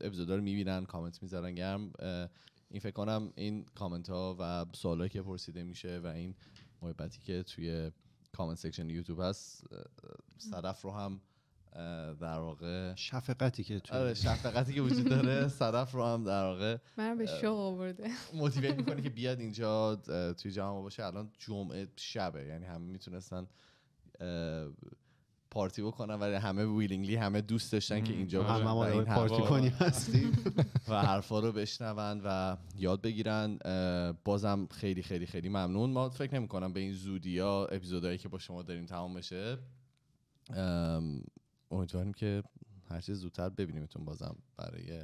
[SPEAKER 1] اپیزود رو میبینن کامنت میذارن گرم این فکر کنم این کامنت ها و سوالایی که پرسیده میشه و این محبتی که توی کامنت سیکشن یوتیوب هست صدف رو هم در واقع
[SPEAKER 2] شفقتی که توی آره، شفقتی که وجود داره
[SPEAKER 1] صدف رو هم در واقع من به شوق
[SPEAKER 5] آورده
[SPEAKER 2] موتیویت میکنه
[SPEAKER 1] که بیاد اینجا توی جمع باشه الان جمعه شبه یعنی همه میتونستن پارتی بکنن ولی همه ویلینگلی همه دوست داشتن که اینجا باشن این پارتی کنی هستیم و حرفا رو بشنون و یاد بگیرن بازم خیلی خیلی خیلی ممنون ما فکر نمی کنم به این زودی ها اپیزودهایی که با شما داریم تمام بشه امیدواریم که هر چیز زودتر ببینیمتون بازم برای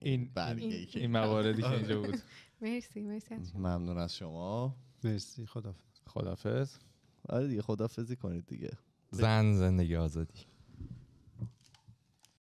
[SPEAKER 1] این این, این مواردی که آره. اینجا بود
[SPEAKER 5] مرسی مرسی
[SPEAKER 1] ممنون از شما مرسی خدافظ خدافظ آره دیگه خدافظی کنید دیگه
[SPEAKER 4] زن زندگی آزادی